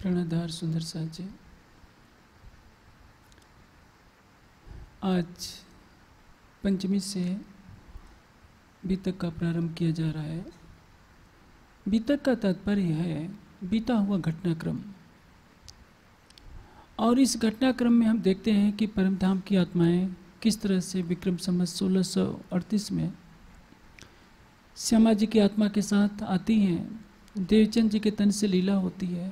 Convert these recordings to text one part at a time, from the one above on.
प्रणधार सुंदर साहब जी आज पंचमी से बीतक का प्रारंभ किया जा रहा है बीतक का तात्पर्य है बीता हुआ घटनाक्रम और इस घटनाक्रम में हम देखते हैं कि परमधाम की आत्माएं किस तरह से विक्रम समझ सोलह में श्यामा जी की आत्मा के साथ आती हैं देवचंद जी के तन से लीला होती है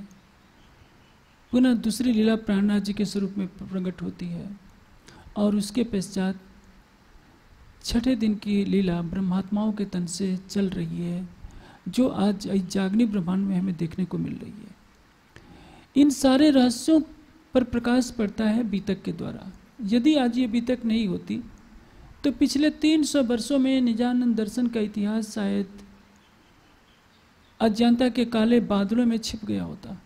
पुनः दूसरी लीला प्राणनाथ जी के स्वरूप में प्रकट होती है और उसके पश्चात छठे दिन की लीला ब्रह्मात्माओं के तन से चल रही है जो आज जागनी ब्रह्मांड में हमें देखने को मिल रही है इन सारे रहस्यों पर प्रकाश पड़ता है बीतक के द्वारा यदि आज ये बीतक नहीं होती तो पिछले 300 वर्षों में निजानंद दर्शन का इतिहास शायद अज्ञानता के काले बादलों में छिप गया होता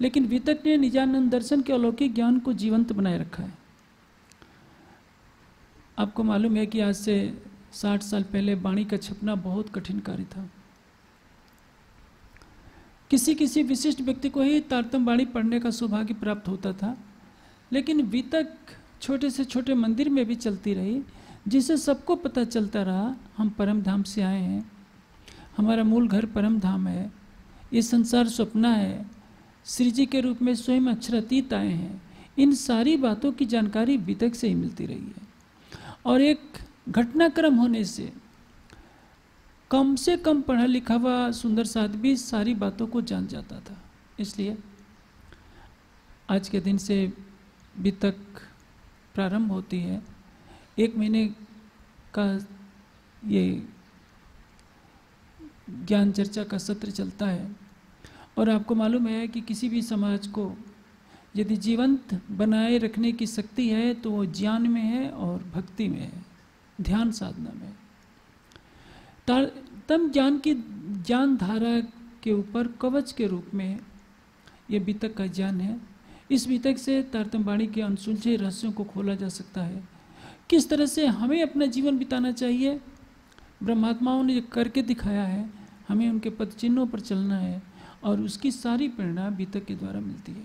लेकिन वितक ने निजानंद दर्शन के अलौकिक ज्ञान को जीवंत बनाए रखा है आपको मालूम है कि आज से साठ साल पहले वाणी का छपना बहुत कठिन कार्य था किसी किसी विशिष्ट व्यक्ति को ही तारतम वाणी पढ़ने का सौभाग्य प्राप्त होता था लेकिन वितक छोटे से छोटे मंदिर में भी चलती रही जिसे सबको पता चलता रहा हम परम धाम से आए हैं हमारा मूल घर परम धाम है ये संसार सपना है श्री जी के रूप में स्वयं अतीत आए हैं इन सारी बातों की जानकारी बीतक से ही मिलती रही है और एक घटनाक्रम होने से कम से कम पढ़ा लिखा हुआ सुंदर साध भी सारी बातों को जान जाता था इसलिए आज के दिन से बीतक प्रारंभ होती है एक महीने का ये ज्ञान चर्चा का सत्र चलता है और आपको मालूम है कि किसी भी समाज को यदि जीवंत बनाए रखने की शक्ति है तो वो ज्ञान में है और भक्ति में है ध्यान साधना में तम ज्ञान की ज्ञान धारा के ऊपर कवच के रूप में यह बीतक का ज्ञान है इस बीतक से तारतम तारतम्बाणी के अनसुलझे रहस्यों को खोला जा सकता है किस तरह से हमें अपना जीवन बिताना चाहिए ब्रह्मात्माओं ने करके दिखाया है हमें उनके पद चिन्हों पर चलना है और उसकी सारी प्रेरणा बीतक के द्वारा मिलती है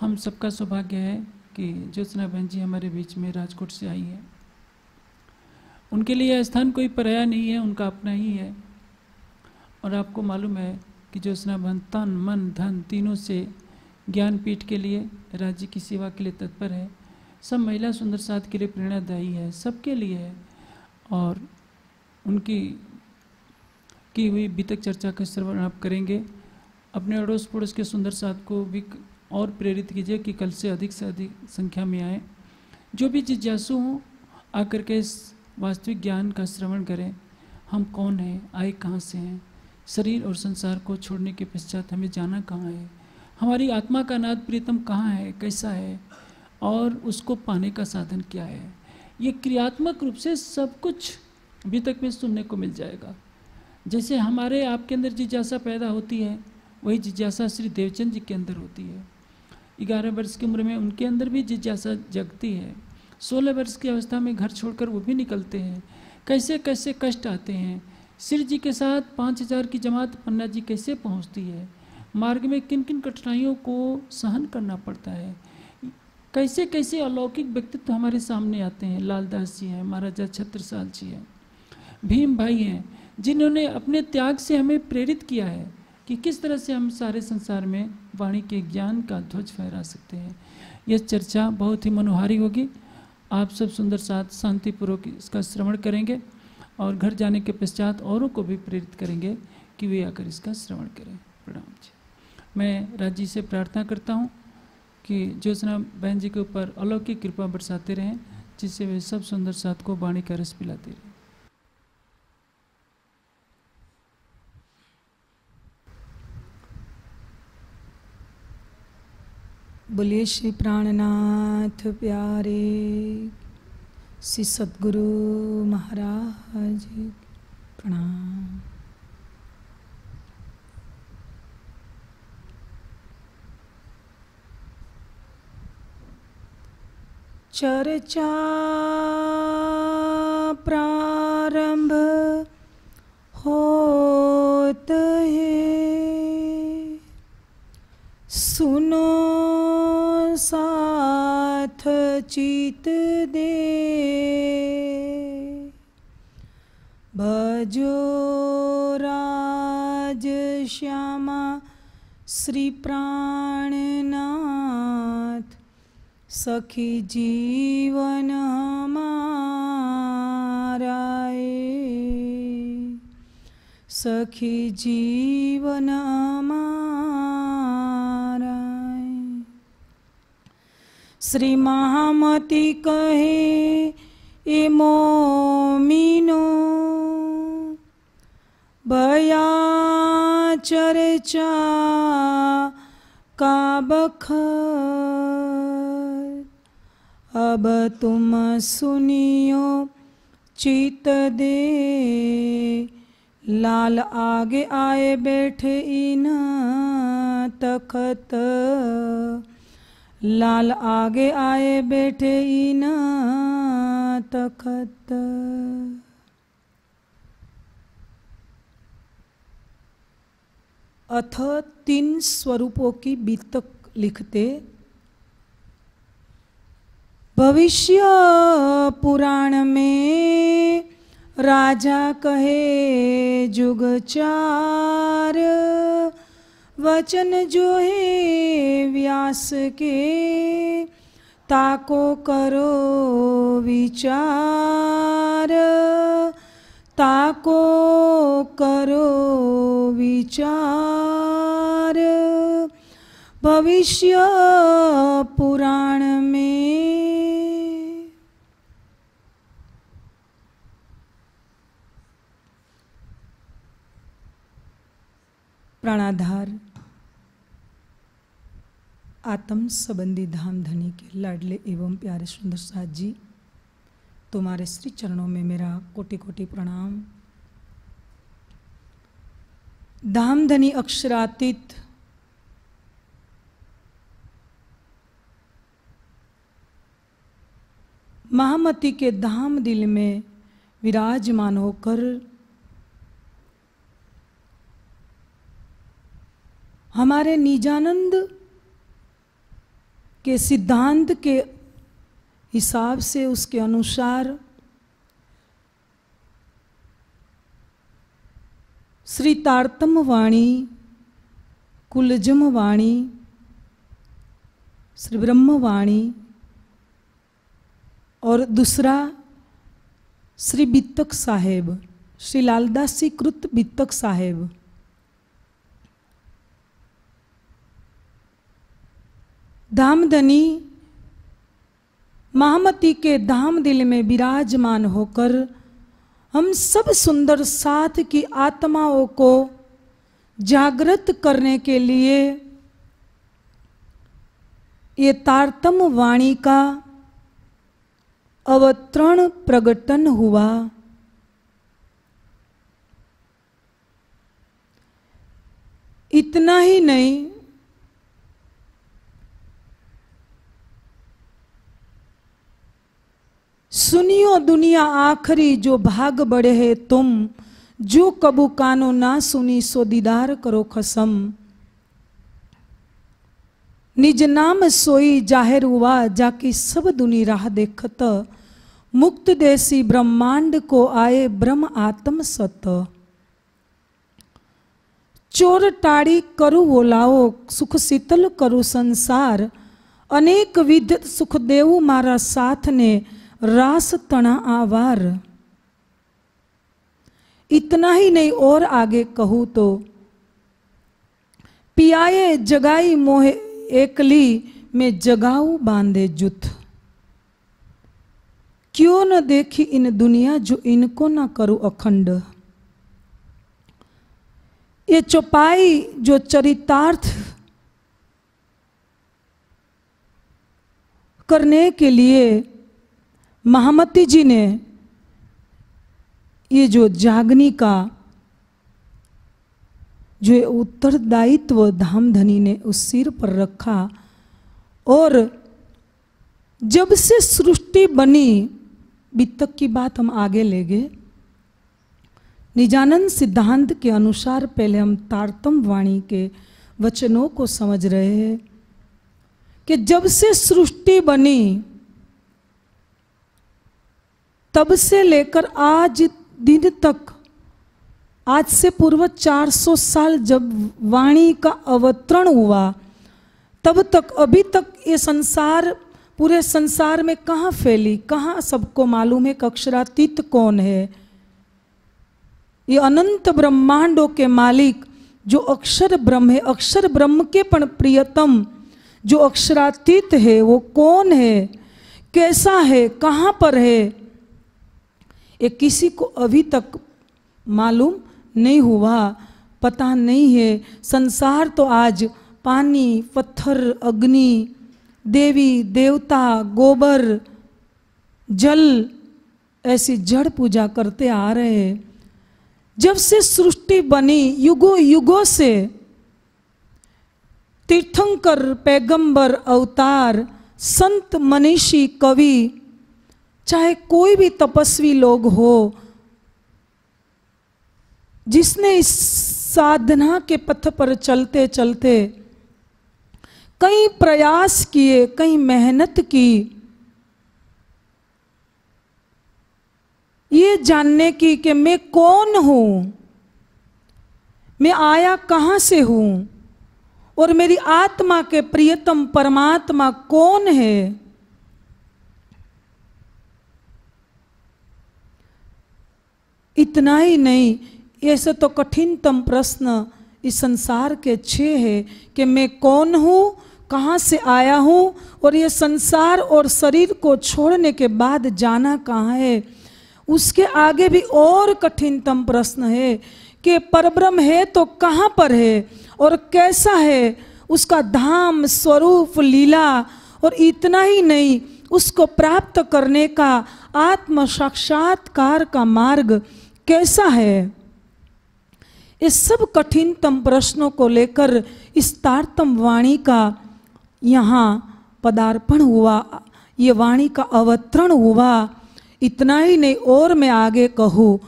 हम सबका सौभाग्य है कि ज्योत्ना बहन जी हमारे बीच में राजकोट से आई हैं उनके लिए यह स्थान कोई पराया नहीं है उनका अपना ही है और आपको मालूम है कि ज्योत्ना बहन तन मन धन तीनों से ज्ञानपीठ के लिए राज्य की सेवा के लिए तत्पर है सब महिला सुंदर साथ के लिए प्रेरणादायी है सबके लिए है और उनकी की हुई बीतक चर्चा का आप करेंगे अपने अड़ोस पड़ोस के सुंदर साथ को भी और प्रेरित कीजिए कि कल से अधिक से अधिक संख्या में आए जो भी जिज्ञासु हों आकर के इस वास्तविक ज्ञान का श्रवण करें हम कौन हैं आए कहाँ से हैं शरीर और संसार को छोड़ने के पश्चात हमें जाना कहाँ है हमारी आत्मा का नाद प्रीतम कहाँ है कैसा है और उसको पाने का साधन क्या है ये क्रियात्मक रूप से सब कुछ अभी तक में सुनने को मिल जाएगा जैसे हमारे आपके अंदर जिज्ञासा पैदा होती है वही जिज्ञासा श्री देवचंद जी के अंदर होती है ग्यारह वर्ष की उम्र में उनके अंदर भी जिज्ञासा जगती है सोलह वर्ष की अवस्था में घर छोड़कर वो भी निकलते हैं कैसे कैसे कष्ट आते हैं श्री जी के साथ पाँच हजार की जमात पन्ना जी कैसे पहुंचती है मार्ग में किन किन कठिनाइयों को सहन करना पड़ता है कैसे कैसे अलौकिक व्यक्तित्व हमारे सामने आते हैं लालदास जी हैं महाराजा छत्रसाल जी हैं भीम भाई हैं जिन्होंने अपने त्याग से हमें प्रेरित किया है कि किस तरह से हम सारे संसार में वाणी के ज्ञान का ध्वज फहरा सकते हैं यह चर्चा बहुत ही मनोहारी होगी आप सब सुंदर साथ शांतिपूर्वक इसका श्रवण करेंगे और घर जाने के पश्चात औरों को भी प्रेरित करेंगे कि वे आकर इसका श्रवण करें प्रणाम जी मैं राज्य से प्रार्थना करता हूँ कि ज्योत्ना बहन जी के ऊपर अलौकिक कृपा बरसाते रहें जिससे वे सब सुंदर साथ को वाणी का रस पिलाते रहें बोलिए श्री प्राणनाथ प्यारे श्री सदगुरु महाराज प्रणाम चर्चा चित दे भजो राज श्यामा श्री प्राणनाथ सखी जीवन हमाराए सखी जीवन हमारा श्री महामती कहे ए मोमिनो भया चर्चा का अब तुम सुनियो चित दे लाल आगे आए बैठे इन तखत लाल आगे आए बैठे इना तखत अथ तीन स्वरूपों की बीतक लिखते भविष्य पुराण में राजा कहे जुग चार वचन जो है व्यास के ताको करो विचार ताको करो विचार भविष्य पुराण में प्राणाधार आत्म संबंधी धाम धनी के लाडले एवं प्यारे सुंदर साथ जी तुम्हारे श्री चरणों में मेरा कोटि कोटि प्रणाम धाम धनी अक्षरातीत महामती के धाम दिल में विराजमान होकर हमारे निजानंद के सिद्धांत के हिसाब से उसके अनुसार श्री तारतम वाणी कुलजम वाणी श्री ब्रह्म वाणी और दूसरा श्री बित्तक साहेब श्री लालदास कृत बित्तक साहेब धामधनी महामती के धाम दिल में विराजमान होकर हम सब सुंदर साथ की आत्माओं को जागृत करने के लिए ये तारतम वाणी का अवतरण प्रगटन हुआ इतना ही नहीं सुनियो दुनिया आखरी जो भाग बड़े है तुम जो कबू कानो ना सुनी सो दीदार करो खसम निज नाम सोई जाहिर हुआ जाकी सब दुनी राह देखत मुक्त देसी ब्रह्मांड को आए ब्रह्म आत्म सत चोर टाड़ी करु ओलाओ सुख शीतल करु संसार अनेक विध सुख देव मारा साथ ने रास तना आवार इतना ही नहीं और आगे कहूँ तो पियाए जगाई मोहे एकली में जगाऊ बांधे जुथ क्यों न देखी इन दुनिया जो इनको ना करू अखंड ये चौपाई जो चरितार्थ करने के लिए महामती जी ने ये जो जागनी का जो उत्तरदायित्व धाम धनी ने उस सिर पर रखा और जब से सृष्टि बनी बीतक की बात हम आगे ले गए निजानंद सिद्धांत के अनुसार पहले हम तारतम वाणी के वचनों को समझ रहे हैं कि जब से सृष्टि बनी तब से लेकर आज दिन तक आज से पूर्व 400 साल जब वाणी का अवतरण हुआ तब तक अभी तक ये संसार पूरे संसार में कहाँ फैली कहाँ सबको मालूम है कक्षरातीत कौन है ये अनंत ब्रह्मांडों के मालिक जो अक्षर ब्रह्म है अक्षर ब्रह्म के पण प्रियतम जो अक्षरातीत है वो कौन है कैसा है कहाँ पर है ये किसी को अभी तक मालूम नहीं हुआ पता नहीं है संसार तो आज पानी पत्थर अग्नि देवी देवता गोबर जल ऐसी जड़ पूजा करते आ रहे हैं जब से सृष्टि बनी युगों युगों से तीर्थंकर पैगंबर अवतार संत मनीषी कवि चाहे कोई भी तपस्वी लोग हो जिसने इस साधना के पथ पर चलते चलते कई प्रयास किए कई मेहनत की ये जानने की कि मैं कौन हूँ मैं आया कहाँ से हूँ और मेरी आत्मा के प्रियतम परमात्मा कौन है इतना ही नहीं ऐसे तो कठिनतम प्रश्न इस संसार के छः है कि मैं कौन हूँ कहाँ से आया हूँ और ये संसार और शरीर को छोड़ने के बाद जाना कहाँ है उसके आगे भी और कठिनतम प्रश्न है कि परब्रह्म है तो कहाँ पर है और कैसा है उसका धाम स्वरूप लीला और इतना ही नहीं उसको प्राप्त करने का आत्म साक्षात्कार का मार्ग कैसा है ये सब कठिनतम प्रश्नों को लेकर इस तारतम वाणी का यहाँ पदार्पण हुआ ये वाणी का अवतरण हुआ इतना ही नहीं और मैं आगे कहूँ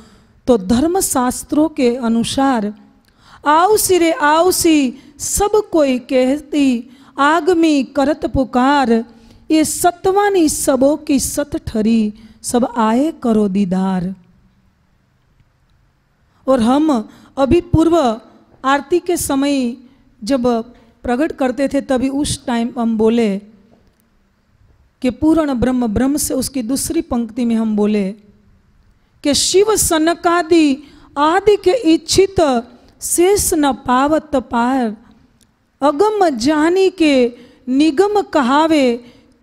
तो धर्मशास्त्रों के अनुसार आओ सिरे आओ सी सब कोई कहती आगमी करत पुकार ये सतवानी सबों की सत ठरी सब आए करो दीदार और हम अभी पूर्व आरती के समय जब प्रकट करते थे तभी उस टाइम हम बोले कि पूर्ण ब्रह्म ब्रह्म से उसकी दूसरी पंक्ति में हम बोले कि शिव सनकादि आदि के इच्छित शेष न पावत पार अगम जानी के निगम कहावे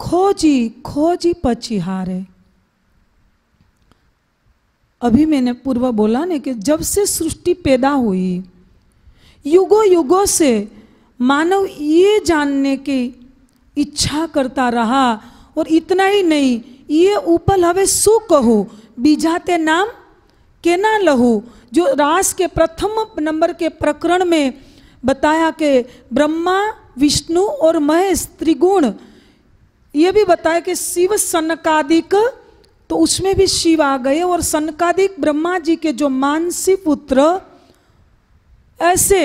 खोजी खोजी पचिहारे अभी मैंने पूर्व बोला ना कि जब से सृष्टि पैदा हुई युगों युगों से मानव ये जानने की इच्छा करता रहा और इतना ही नहीं ये उपल हवे सु कहो बीजाते नाम के ना लहू जो रास के प्रथम नंबर के प्रकरण में बताया कि ब्रह्मा विष्णु और महेश त्रिगुण ये भी बताया कि शिव सनकादिक तो उसमें भी शिव आ गए और सनकादिक ब्रह्मा जी के जो मानसी पुत्र ऐसे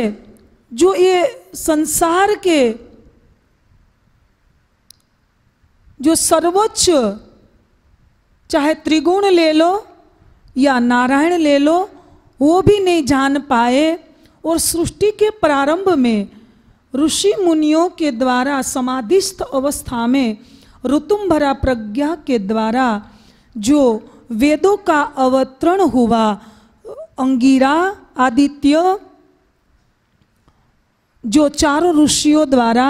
जो ये संसार के जो सर्वोच्च चाहे त्रिगुण ले लो या नारायण ले लो वो भी नहीं जान पाए और सृष्टि के प्रारंभ में ऋषि मुनियों के द्वारा समाधिस्थ अवस्था में ऋतुम्भरा प्रज्ञा के द्वारा जो वेदों का अवतरण हुआ अंगिरा आदित्य जो चारों ऋषियों द्वारा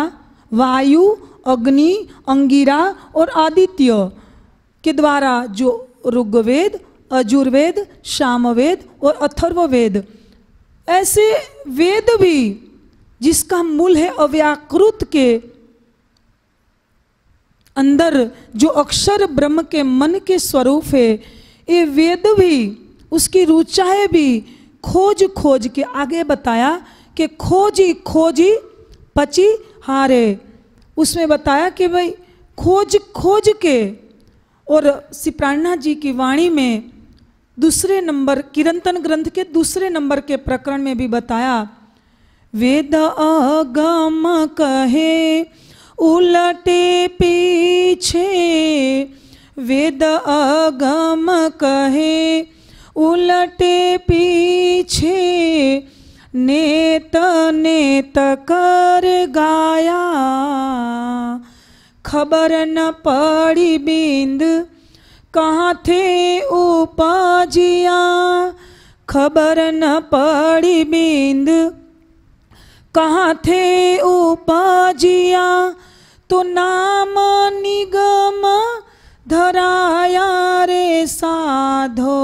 वायु अग्नि अंगिरा और आदित्य के द्वारा जो ऋग्वेद अजुर्वेद सामवेद और अथर्ववेद ऐसे वेद भी जिसका मूल है अव्याकृत के अंदर जो अक्षर ब्रह्म के मन के स्वरूप है ये वेद भी उसकी रुचाएँ भी खोज खोज के आगे बताया कि खोजी खोजी पची हारे उसमें बताया कि भाई खोज खोज के और सिप्राणा जी की वाणी में दूसरे नंबर किरंतन ग्रंथ के दूसरे नंबर के प्रकरण में भी बताया वेद अगम कहे उलटे पीछे वेद अगम कहे उलटे पीछे नेत नेत कर गाया खबर न पड़ी बिंद कहाँ थे उपाजिया खबर न पड़ी बिंद कहाँ थे उपाजिया तो नाम निगम धराया रे साधो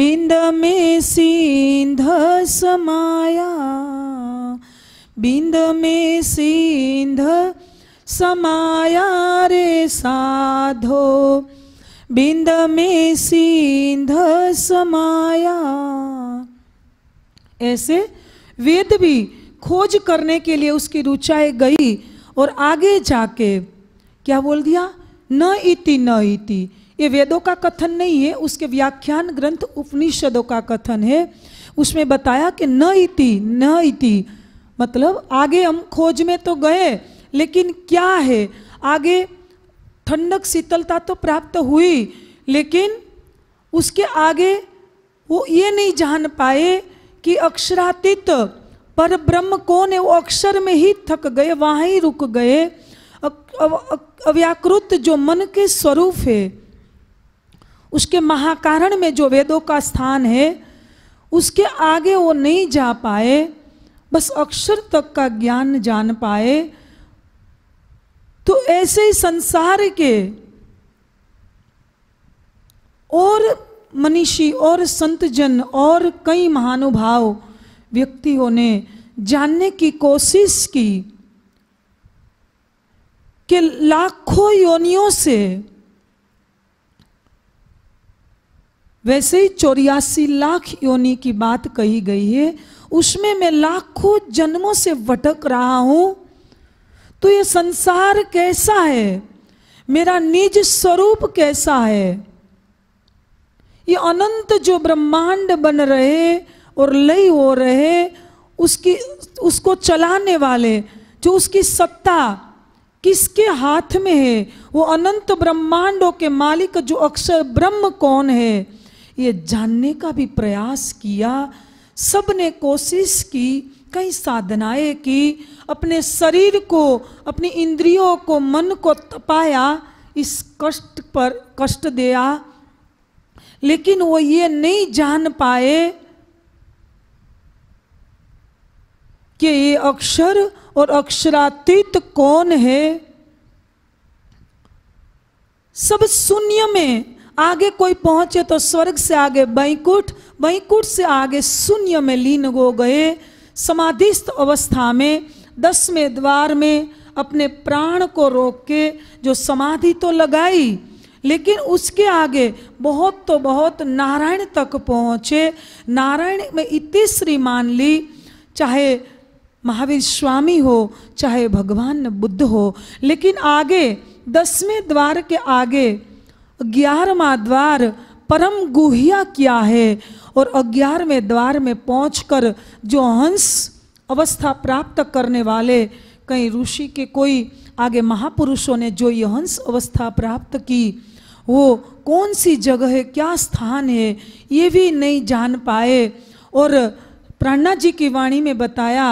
बिंद में सिंध समाया बिंद में सिंध समाया रे साधो बिंद में सिंध समाया ऐसे वेद भी खोज करने के लिए उसकी रुचाएँ गई और आगे जाके क्या बोल दिया न इति न इति ये वेदों का कथन नहीं है उसके व्याख्यान ग्रंथ उपनिषदों का कथन है उसमें बताया कि न इति न इति मतलब आगे हम खोज में तो गए लेकिन क्या है आगे ठंडक शीतलता तो प्राप्त हुई लेकिन उसके आगे वो ये नहीं जान पाए कि अक्षरातीत पर ब्रह्म कौन है वो अक्षर में ही थक गए वहाँ ही रुक गए अव्याकृत जो मन के स्वरूप है उसके महाकारण में जो वेदों का स्थान है उसके आगे वो नहीं जा पाए बस अक्षर तक का ज्ञान जान पाए तो ऐसे ही संसार के और मनीषी और संतजन और कई महानुभाव व्यक्तियों ने जानने की कोशिश की कि लाखों योनियों से वैसे ही चौरासी लाख योनि की बात कही गई है उसमें मैं लाखों जन्मों से भटक रहा हूं तो ये संसार कैसा है मेरा निज स्वरूप कैसा है ये अनंत जो ब्रह्मांड बन रहे और लई हो रहे उसकी उसको चलाने वाले जो उसकी सत्ता किसके हाथ में है वो अनंत ब्रह्मांडों के मालिक जो अक्षर ब्रह्म कौन है ये जानने का भी प्रयास किया सब ने कोशिश की कई साधनाएं की अपने शरीर को अपनी इंद्रियों को मन को तपाया इस कष्ट पर कष्ट दिया लेकिन वो ये नहीं जान पाए कि ये अक्षर और अक्षरातीत कौन है सब शून्य में आगे कोई पहुंचे तो स्वर्ग से आगे बैंकुट बैंकुट से आगे शून्य में लीन हो गए समाधिस्थ अवस्था में दसवें द्वार में अपने प्राण को रोक के जो समाधि तो लगाई लेकिन उसके आगे बहुत तो बहुत नारायण तक पहुंचे नारायण में इतनी श्री मान ली चाहे महावीर स्वामी हो चाहे भगवान बुद्ध हो लेकिन आगे दसवें द्वार के आगे ग्यारहवा द्वार परम गुहिया क्या है और अग्यारहवें द्वार में पहुंचकर जो हंस अवस्था प्राप्त करने वाले कहीं ऋषि के कोई आगे महापुरुषों ने जो ये हंस अवस्था प्राप्त की वो कौन सी जगह है क्या स्थान है ये भी नहीं जान पाए और प्राणा जी की वाणी में बताया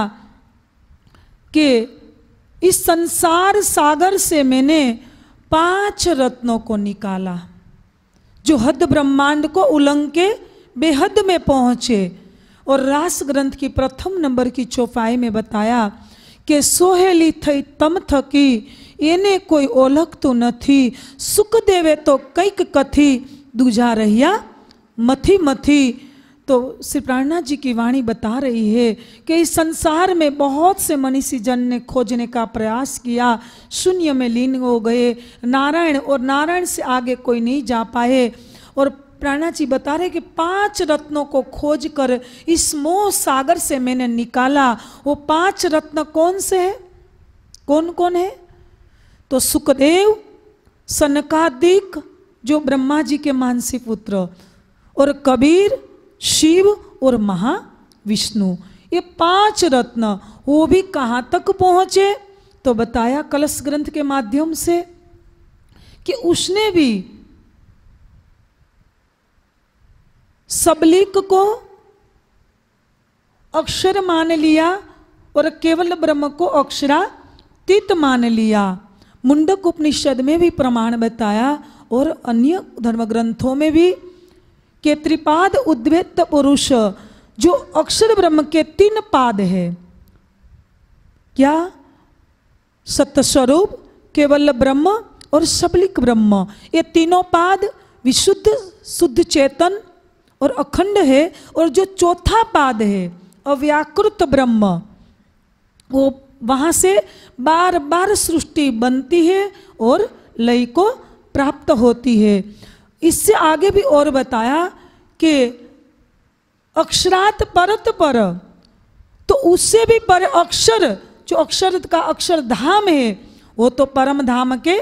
कि इस संसार सागर से मैंने पांच रत्नों को निकाला जो हद ब्रह्मांड को उलंग के बेहद में पहुंचे और रास ग्रंथ की प्रथम नंबर की चौपाई में बताया कि सोहेली थई तम थकी कोई तो न थी सुख देवे तो कई कथी दूजा रहिया मथी मथी तो श्री प्राणनाथ जी की वाणी बता रही है कि इस संसार में बहुत से मनीषी जन ने खोजने का प्रयास किया शून्य में लीन हो गए नारायण और नारायण से आगे कोई नहीं जा पाए और प्राणा जी बता रहे कि पांच रत्नों को खोज कर इस मोह सागर से मैंने निकाला वो पांच रत्न कौन से है कौन कौन है तो सुखदेव सनकादिक जो ब्रह्मा जी के मानसी पुत्र और कबीर शिव और महाविष्णु ये पांच रत्न वो भी कहाँ तक पहुँचे तो बताया कलश ग्रंथ के माध्यम से कि उसने भी सबलिक को अक्षर मान लिया और केवल ब्रह्म को अक्षरातीत मान लिया मुंडक उपनिषद में भी प्रमाण बताया और अन्य धर्म ग्रंथों में भी के त्रिपाद उद्वेत पुरुष जो अक्षर ब्रह्म के तीन पाद है क्या सत्यस्वरूप केवल ब्रह्म और सबलिक ब्रह्म ये तीनों पाद विशुद्ध शुद्ध चेतन और अखंड है और जो चौथा पाद है अव्याकृत ब्रह्म वो वहाँ से बार बार सृष्टि बनती है और लय को प्राप्त होती है इससे आगे भी और बताया कि अक्षरात परत पर तो उससे भी पर अक्षर जो अक्षर का अक्षर धाम है वो तो परम धाम के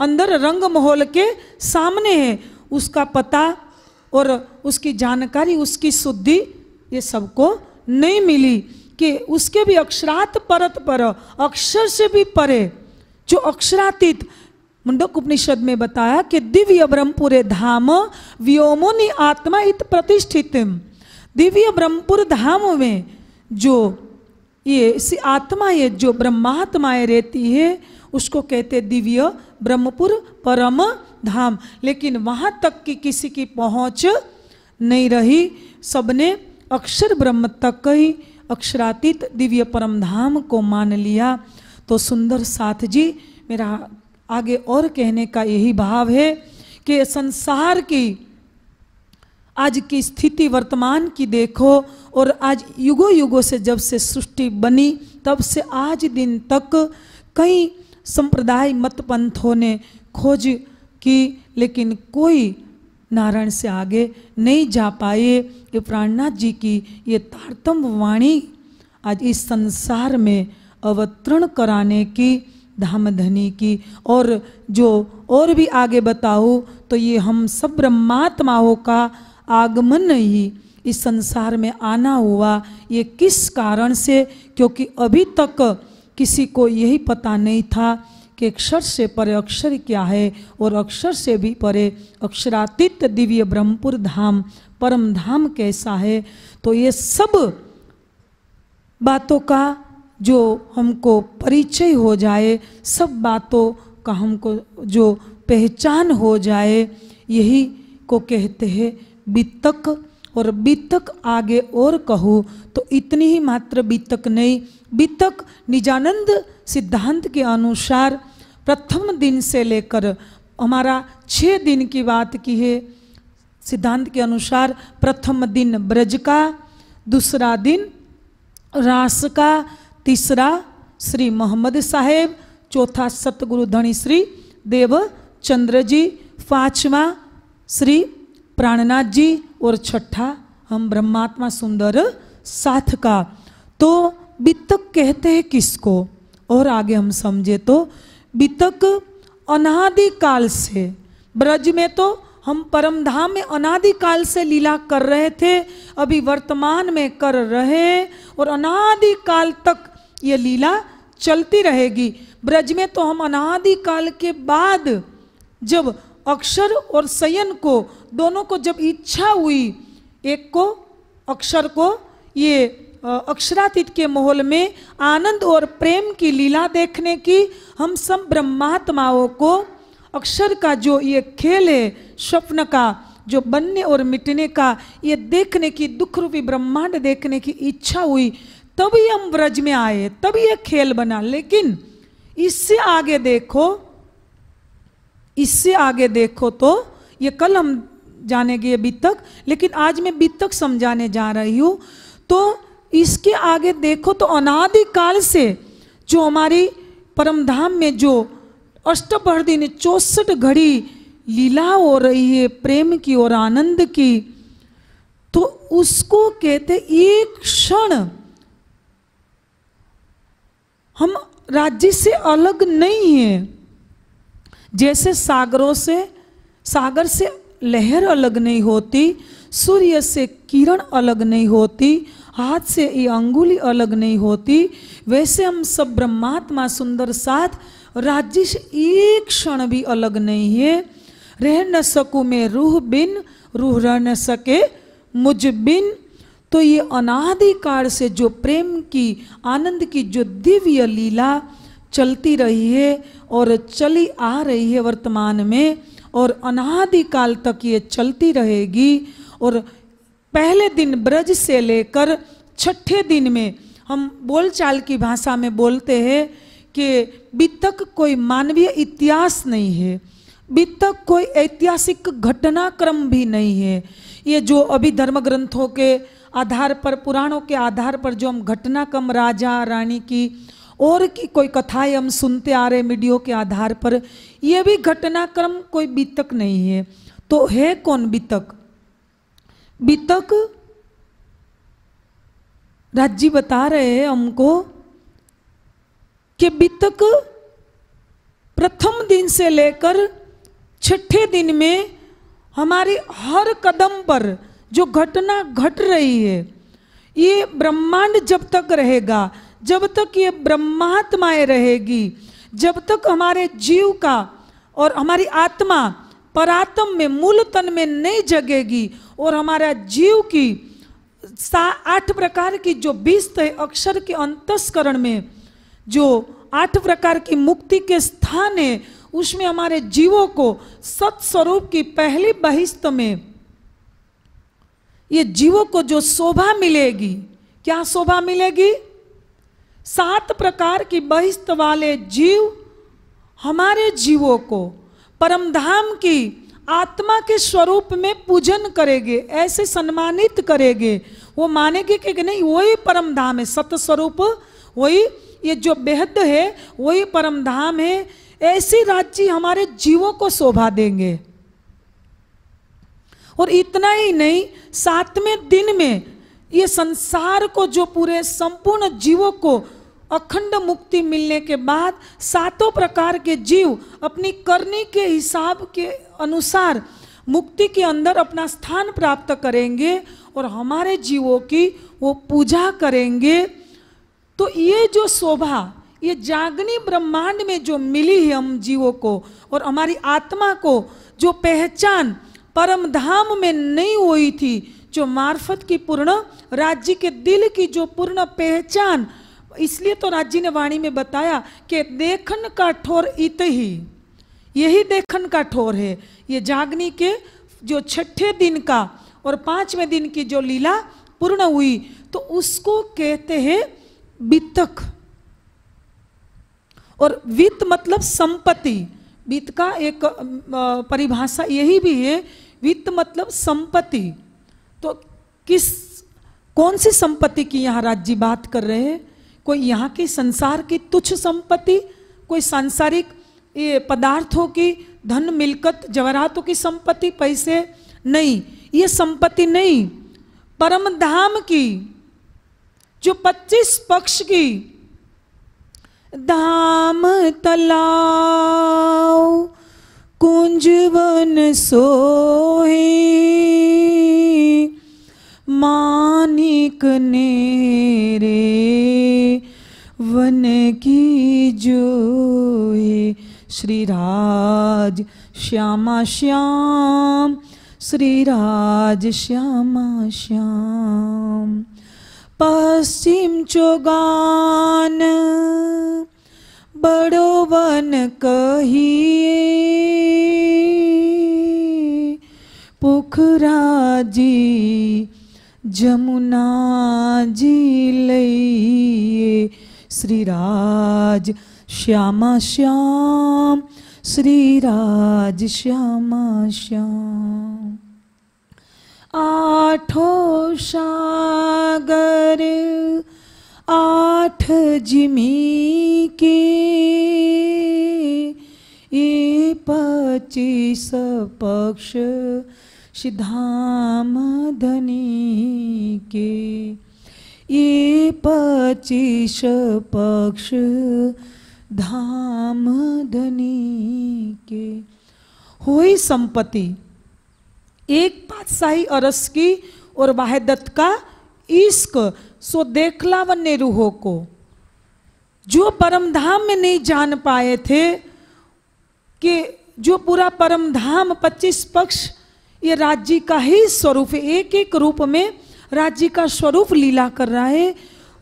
अंदर रंग माहौल के सामने है उसका पता और उसकी जानकारी उसकी शुद्धि ये सबको नहीं मिली कि उसके भी अक्षरात परत पर अक्षर से भी परे जो अक्षरातीत मुंडक उपनिषद में बताया कि दिव्य ब्रह्मपुरे धाम व्योमोनि आत्मा इत प्रतिष्ठित दिव्य ब्रह्मपुर धाम में जो ये इसी आत्मा ये जो ब्रह्मात्माएं रहती है उसको कहते दिव्य ब्रह्मपुर परम धाम लेकिन वहाँ तक की किसी की पहुँच नहीं रही सबने अक्षर ब्रह्म तक ही अक्षरातीत दिव्य परम धाम को मान लिया तो सुंदर साथ जी मेरा आगे और कहने का यही भाव है कि संसार की आज की स्थिति वर्तमान की देखो और आज युगों युगों से जब से सृष्टि बनी तब से आज दिन तक कई संप्रदाय मत पंथों ने खोज की लेकिन कोई नारायण से आगे नहीं जा पाए ये प्राणनाथ जी की ये तारतम्य वाणी आज इस संसार में अवतरण कराने की धाम धनी की और जो और भी आगे बताओ तो ये हम सब ब्रह्मात्माओं का आगमन ही इस संसार में आना हुआ ये किस कारण से क्योंकि अभी तक किसी को यही पता नहीं था कि अक्षर से परे अक्षर क्या है और अक्षर से भी परे अक्षरातीत दिव्य ब्रह्मपुर धाम परम धाम कैसा है तो ये सब बातों का जो हमको परिचय हो जाए सब बातों का हमको जो पहचान हो जाए यही को कहते हैं बीतक और बीतक आगे और कहूँ तो इतनी ही मात्र बीतक नहीं बीतक निजानंद सिद्धांत के अनुसार प्रथम दिन से लेकर हमारा छः दिन की बात की है सिद्धांत के अनुसार प्रथम दिन ब्रज का दूसरा दिन रास का तीसरा श्री मोहम्मद साहेब चौथा सतगुरु धनी श्री देव चंद्र जी पाँचवा श्री प्राणनाथ जी और छठा हम ब्रह्मात्मा सुंदर साथ का तो बितक कहते हैं किसको और आगे हम समझे तो बितक अनादिकाल से ब्रज में तो हम परमधाम में अनादिकाल से लीला कर रहे थे अभी वर्तमान में कर रहे और अनादिकाल तक ये लीला चलती रहेगी ब्रज में तो हम अनादि काल के बाद जब अक्षर और सयन को दोनों को जब इच्छा हुई एक को अक्षर को ये अक्षरातीत के माहौल में आनंद और प्रेम की लीला देखने की हम सब ब्रह्मात्माओं को अक्षर का जो ये खेल है स्वप्न का जो बनने और मिटने का ये देखने की दुख रूपी ब्रह्मांड देखने की इच्छा हुई तभी हम ब्रज में आए तभी ये खेल बना लेकिन इससे आगे देखो इससे आगे देखो तो ये कल हम जानेंगे अभी तक लेकिन आज मैं बीत तक समझाने जा रही हूँ तो इसके आगे देखो तो अनादिकाल से जो हमारी परमधाम में जो अष्टप्रहदी ने चौसठ घड़ी लीला हो रही है प्रेम की और आनंद की तो उसको कहते एक क्षण हम राज्य से अलग नहीं हैं जैसे सागरों से सागर से लहर अलग नहीं होती सूर्य से किरण अलग नहीं होती हाथ से ये अंगुली अलग नहीं होती वैसे हम सब ब्रह्मात्मा सुंदर साथ राज्य से एक क्षण भी अलग नहीं है रह न सकूँ मैं रूह बिन रूह रह न सके मुझ बिन तो ये अनादिकाल से जो प्रेम की आनंद की जो दिव्य लीला चलती रही है और चली आ रही है वर्तमान में और अनादिकाल तक ये चलती रहेगी और पहले दिन ब्रज से लेकर छठे दिन में हम बोलचाल की भाषा में बोलते हैं कि बीतक कोई मानवीय इतिहास नहीं है बीतक कोई ऐतिहासिक घटनाक्रम भी नहीं है ये जो अभी धर्म ग्रंथों के आधार पर पुराणों के आधार पर जो हम घटना कम राजा रानी की और की कोई कथाएं हम सुनते आ रहे मीडियो के आधार पर यह भी घटनाक्रम कोई बीतक नहीं है तो है कौन बीतक बीतक राज्य बता रहे हैं हमको कि बीतक प्रथम दिन से लेकर छठे दिन में हमारी हर कदम पर जो घटना घट रही है ये ब्रह्मांड जब तक रहेगा जब तक ये ब्रह्मात्माएं रहेगी जब तक हमारे जीव का और हमारी आत्मा परातम में मूल तन में नहीं जगेगी और हमारा जीव की सा आठ प्रकार की जो बीस्त है अक्षर के अंतस्करण में जो आठ प्रकार की मुक्ति के स्थान है उसमें हमारे जीवों को सत्स्वरूप की पहली बहिस्त में ये जीवों को जो शोभा मिलेगी क्या शोभा मिलेगी सात प्रकार की बहिस्त वाले जीव हमारे जीवों को परमधाम की आत्मा के स्वरूप में पूजन करेंगे ऐसे सम्मानित करेंगे वो मानेंगे कि नहीं वही परम धाम है सत्य स्वरूप वही ये जो बेहद है वही परम धाम है ऐसी राज्य हमारे जीवों को शोभा देंगे और इतना ही नहीं सातवें दिन में ये संसार को जो पूरे संपूर्ण जीवों को अखंड मुक्ति मिलने के बाद सातों प्रकार के जीव अपनी करने के हिसाब के अनुसार मुक्ति के अंदर अपना स्थान प्राप्त करेंगे और हमारे जीवों की वो पूजा करेंगे तो ये जो शोभा ये जागनी ब्रह्मांड में जो मिली है हम जीवों को और हमारी आत्मा को जो पहचान परम धाम में नहीं हुई थी जो मार्फत की पूर्ण राज्य के दिल की जो पूर्ण पहचान इसलिए तो राज्य ने वाणी में बताया कि देखन का ठोर इत ही यही देखन का ठोर है ये जागनी के जो छठे दिन का और पांचवें दिन की जो लीला पूर्ण हुई तो उसको कहते हैं बीतक और वित्त मतलब संपत्ति वित्त का एक परिभाषा यही भी है वित्त मतलब संपत्ति तो किस कौन सी संपत्ति की यहां राज्य बात कर रहे हैं कोई यहाँ की संसार की तुच्छ संपत्ति कोई सांसारिक ये पदार्थों की धन मिलकत जवरातों की संपत्ति पैसे नहीं ये संपत्ति नहीं परम धाम की जो 25 पक्ष की धाम तलाव कुंजवन सोहे मानिक ने रे वन की जो श्री राज श्यामा श्याम श्री राज श्यामा श्याम पश्चिम चौगान बड़ो वन कहिए पोखरा जी जमुना जी लइए श्री राज श्यामा श्याम श्री राज श्यामा श्याम आठो सागर आठ जिमी के ये पचीस पक्ष सिद्धाम धनी के ये पचीस पक्ष धाम धनी के हुई संपत्ति एक पातशाही अरस की और वाहदत का इश्क सो देखला व निरूहो को जो परमधाम में नहीं जान पाए थे कि जो पूरा परमधाम पच्चीस पक्ष ये राज्य का ही स्वरूप एक एक रूप में राज्य का स्वरूप लीला कर रहा है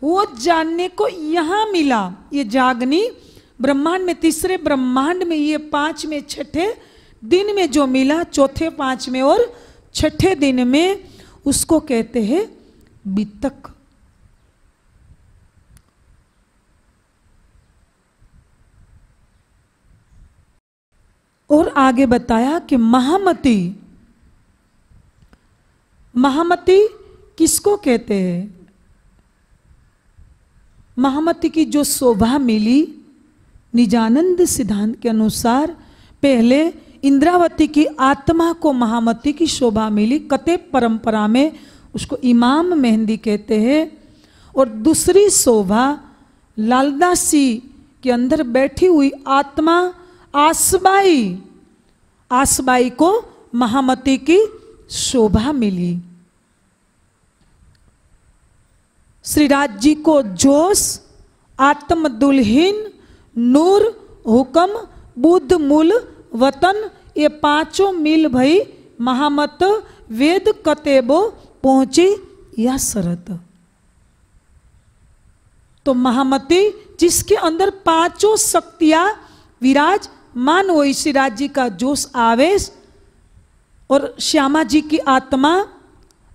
वो जानने को यहाँ मिला ये जागनी ब्रह्मांड में तीसरे ब्रह्मांड में ये पांच में छठे दिन में जो मिला चौथे पांच में और छठे दिन में उसको कहते हैं बीतक और आगे बताया कि महामती महामती किसको कहते हैं महामती की जो शोभा मिली निजानंद सिद्धांत के अनुसार पहले इंद्रावती की आत्मा को महामती की शोभा मिली कते परंपरा में उसको इमाम मेहंदी कहते हैं और दूसरी शोभा लालदासी के अंदर बैठी हुई आत्मा आसबाई आसबाई को महामती की शोभा मिली श्रीराज जी को जोश आत्म नूर हुकम बुद्ध मूल वतन ये पांचों मिल भई महामत वेद कतेबो पहुंची या शरत तो महामती जिसके अंदर पांचों शक्तियां विराज मान वो इसी जी का जोश आवेश और श्यामा जी की आत्मा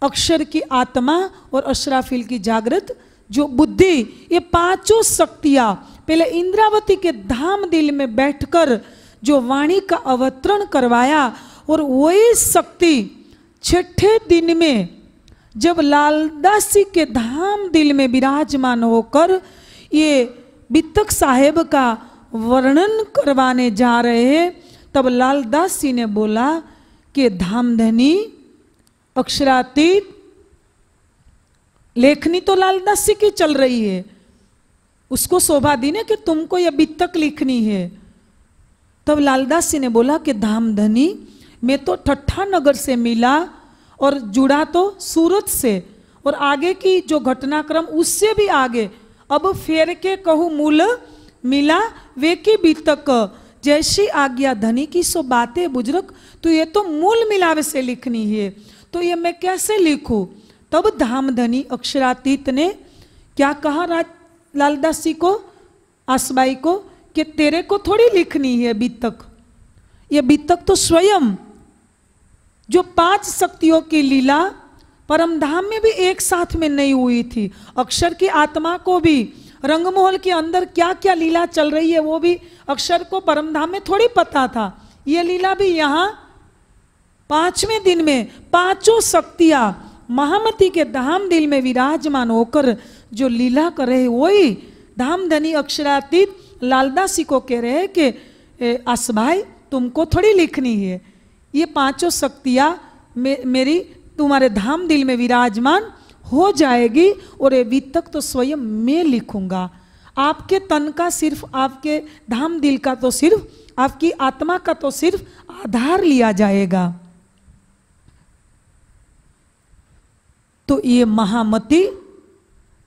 अक्षर की आत्मा और अशराफिल की जागृत जो बुद्धि ये पांचों शक्तियां पहले इंद्रावती के धाम दिल में बैठकर जो वाणी का अवतरण करवाया और वही शक्ति छठे दिन में जब लालदासी के धाम दिल में विराजमान होकर ये बितक साहेब का वर्णन करवाने जा रहे तब लालदास जी ने बोला कि धामधनी अक्षरातीत लेखनी तो लालदास जी की चल रही है उसको शोभा दी ने कि तुमको ये अभी तक लिखनी है तब लालदास जी ने बोला कि धामधनी मैं तो ठट्ठा नगर से मिला और जुड़ा तो सूरत से और आगे की जो घटनाक्रम उससे भी आगे अब फेर के कहूँ मूल मिला वे की बीतक जैसी आज्ञा धनी की सो बातें बुजुर्ग तो ये तो मूल मिलावे से लिखनी है तो ये मैं कैसे लिखू तब धाम धनी अक्षरातीत ने क्या कहा लालदास जी को आसबाई को कि तेरे को थोड़ी लिखनी है बीतक ये बीतक तो स्वयं जो पांच शक्तियों की लीला परमधाम में भी एक साथ में नहीं हुई थी अक्षर की आत्मा को भी रंगमहल के अंदर क्या क्या लीला चल रही है वो भी अक्षर को परमधाम में थोड़ी पता था ये लीला भी यहाँ पांचवें दिन में पांचों शक्तियाँ महामती के धाम दिल में विराजमान होकर जो लीला कर रहे वही धाम धनी अक्षरातीत लालदासी को कह रहे कि अस भाई तुमको थोड़ी लिखनी है ये पांचों शक्तियाँ मे, मेरी तुम्हारे धाम दिल में विराजमान हो जाएगी और ये तक तो स्वयं मैं लिखूंगा आपके तन का सिर्फ आपके धाम दिल का तो सिर्फ आपकी आत्मा का तो सिर्फ आधार लिया जाएगा तो ये महामती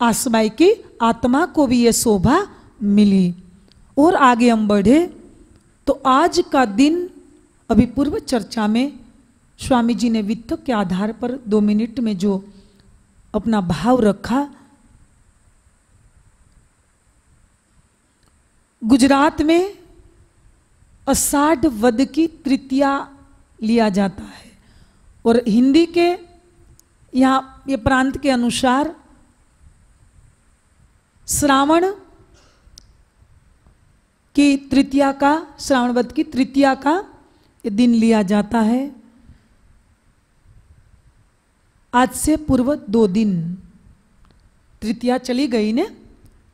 आसमाई की आत्मा को भी ये शोभा मिली और आगे हम बढ़े तो आज का दिन अभी पूर्व चर्चा में स्वामी जी ने वित्त के आधार पर दो मिनट में जो अपना भाव रखा गुजरात में अषाढ़ वध की तृतीया लिया जाता है और हिंदी के यहाँ ये प्रांत के अनुसार श्रावण की तृतीया का श्रावण वध की तृतीया का ये दिन लिया जाता है आज से पूर्व दो दिन तृतीया चली गई ने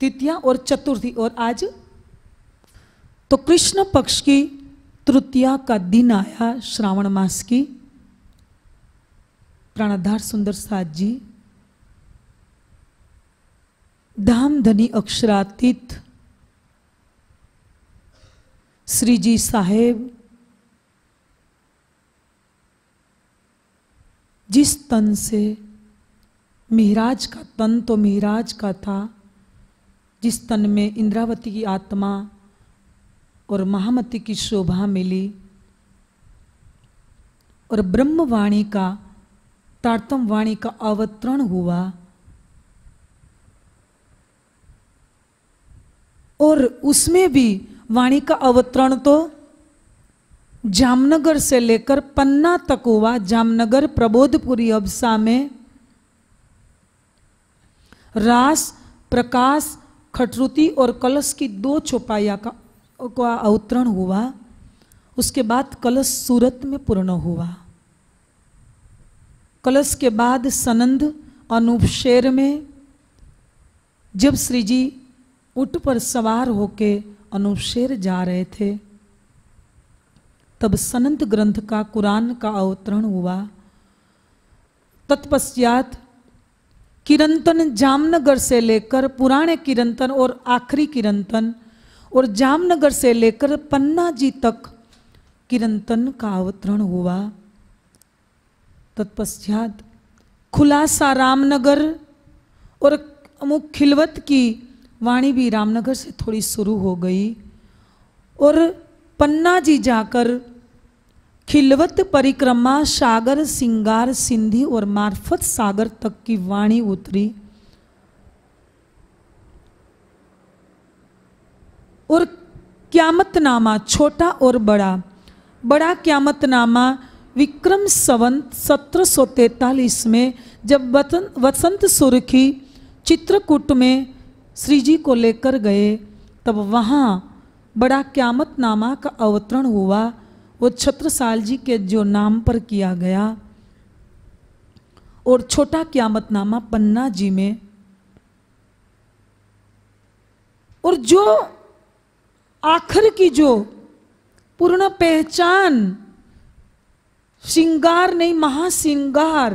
तृतीया और चतुर्थी और आज तो कृष्ण पक्ष की तृतीया का दिन आया श्रावण मास की प्राणाधार सुंदर साध जी धाम धनी अक्षरातीत श्री जी साहेब जिस तन से मिहराज का तन तो मिहराज का था जिस तन में इंद्रावती की आत्मा और महामती की शोभा मिली और ब्रह्मवाणी का तारतम वाणी का अवतरण हुआ और उसमें भी वाणी का अवतरण तो जामनगर से लेकर पन्ना तक हुआ जामनगर प्रबोधपुरी अबसा में रास प्रकाश खटरुति और कलश की दो चौपाइया का अवतरण हुआ उसके बाद कलश सूरत में पूर्ण हुआ कलश के बाद सनंद अनुपशेर में जब श्री जी पर सवार होके अनुपशेर जा रहे थे तब सनंत ग्रंथ का कुरान का अवतरण हुआ तत्पश्चात किरंतन जामनगर से लेकर पुराने किरंतन और आखिरी किरंतन और जामनगर से लेकर पन्ना जी तक किरंतन का अवतरण हुआ तत्पश्चात खुलासा रामनगर और अमुक खिलवत की वाणी भी रामनगर से थोड़ी शुरू हो गई और पन्ना जी जाकर खिलवत परिक्रमा सागर सिंगार सिंधी और मार्फत सागर तक की वाणी उतरी और क्यामतनामा छोटा और बड़ा बड़ा क्यामतनामा विक्रम संवंत सत्रह में जब वसंत सुरखी चित्रकूट में श्री जी को लेकर गए तब वहाँ बड़ा क्यामतनामा का अवतरण हुआ वो छत्रसाल जी के जो नाम पर किया गया और छोटा क्यामतनामा पन्ना जी में और जो आखिर की जो पूर्ण पहचान श्रृंगार नहीं महाश्रृंगार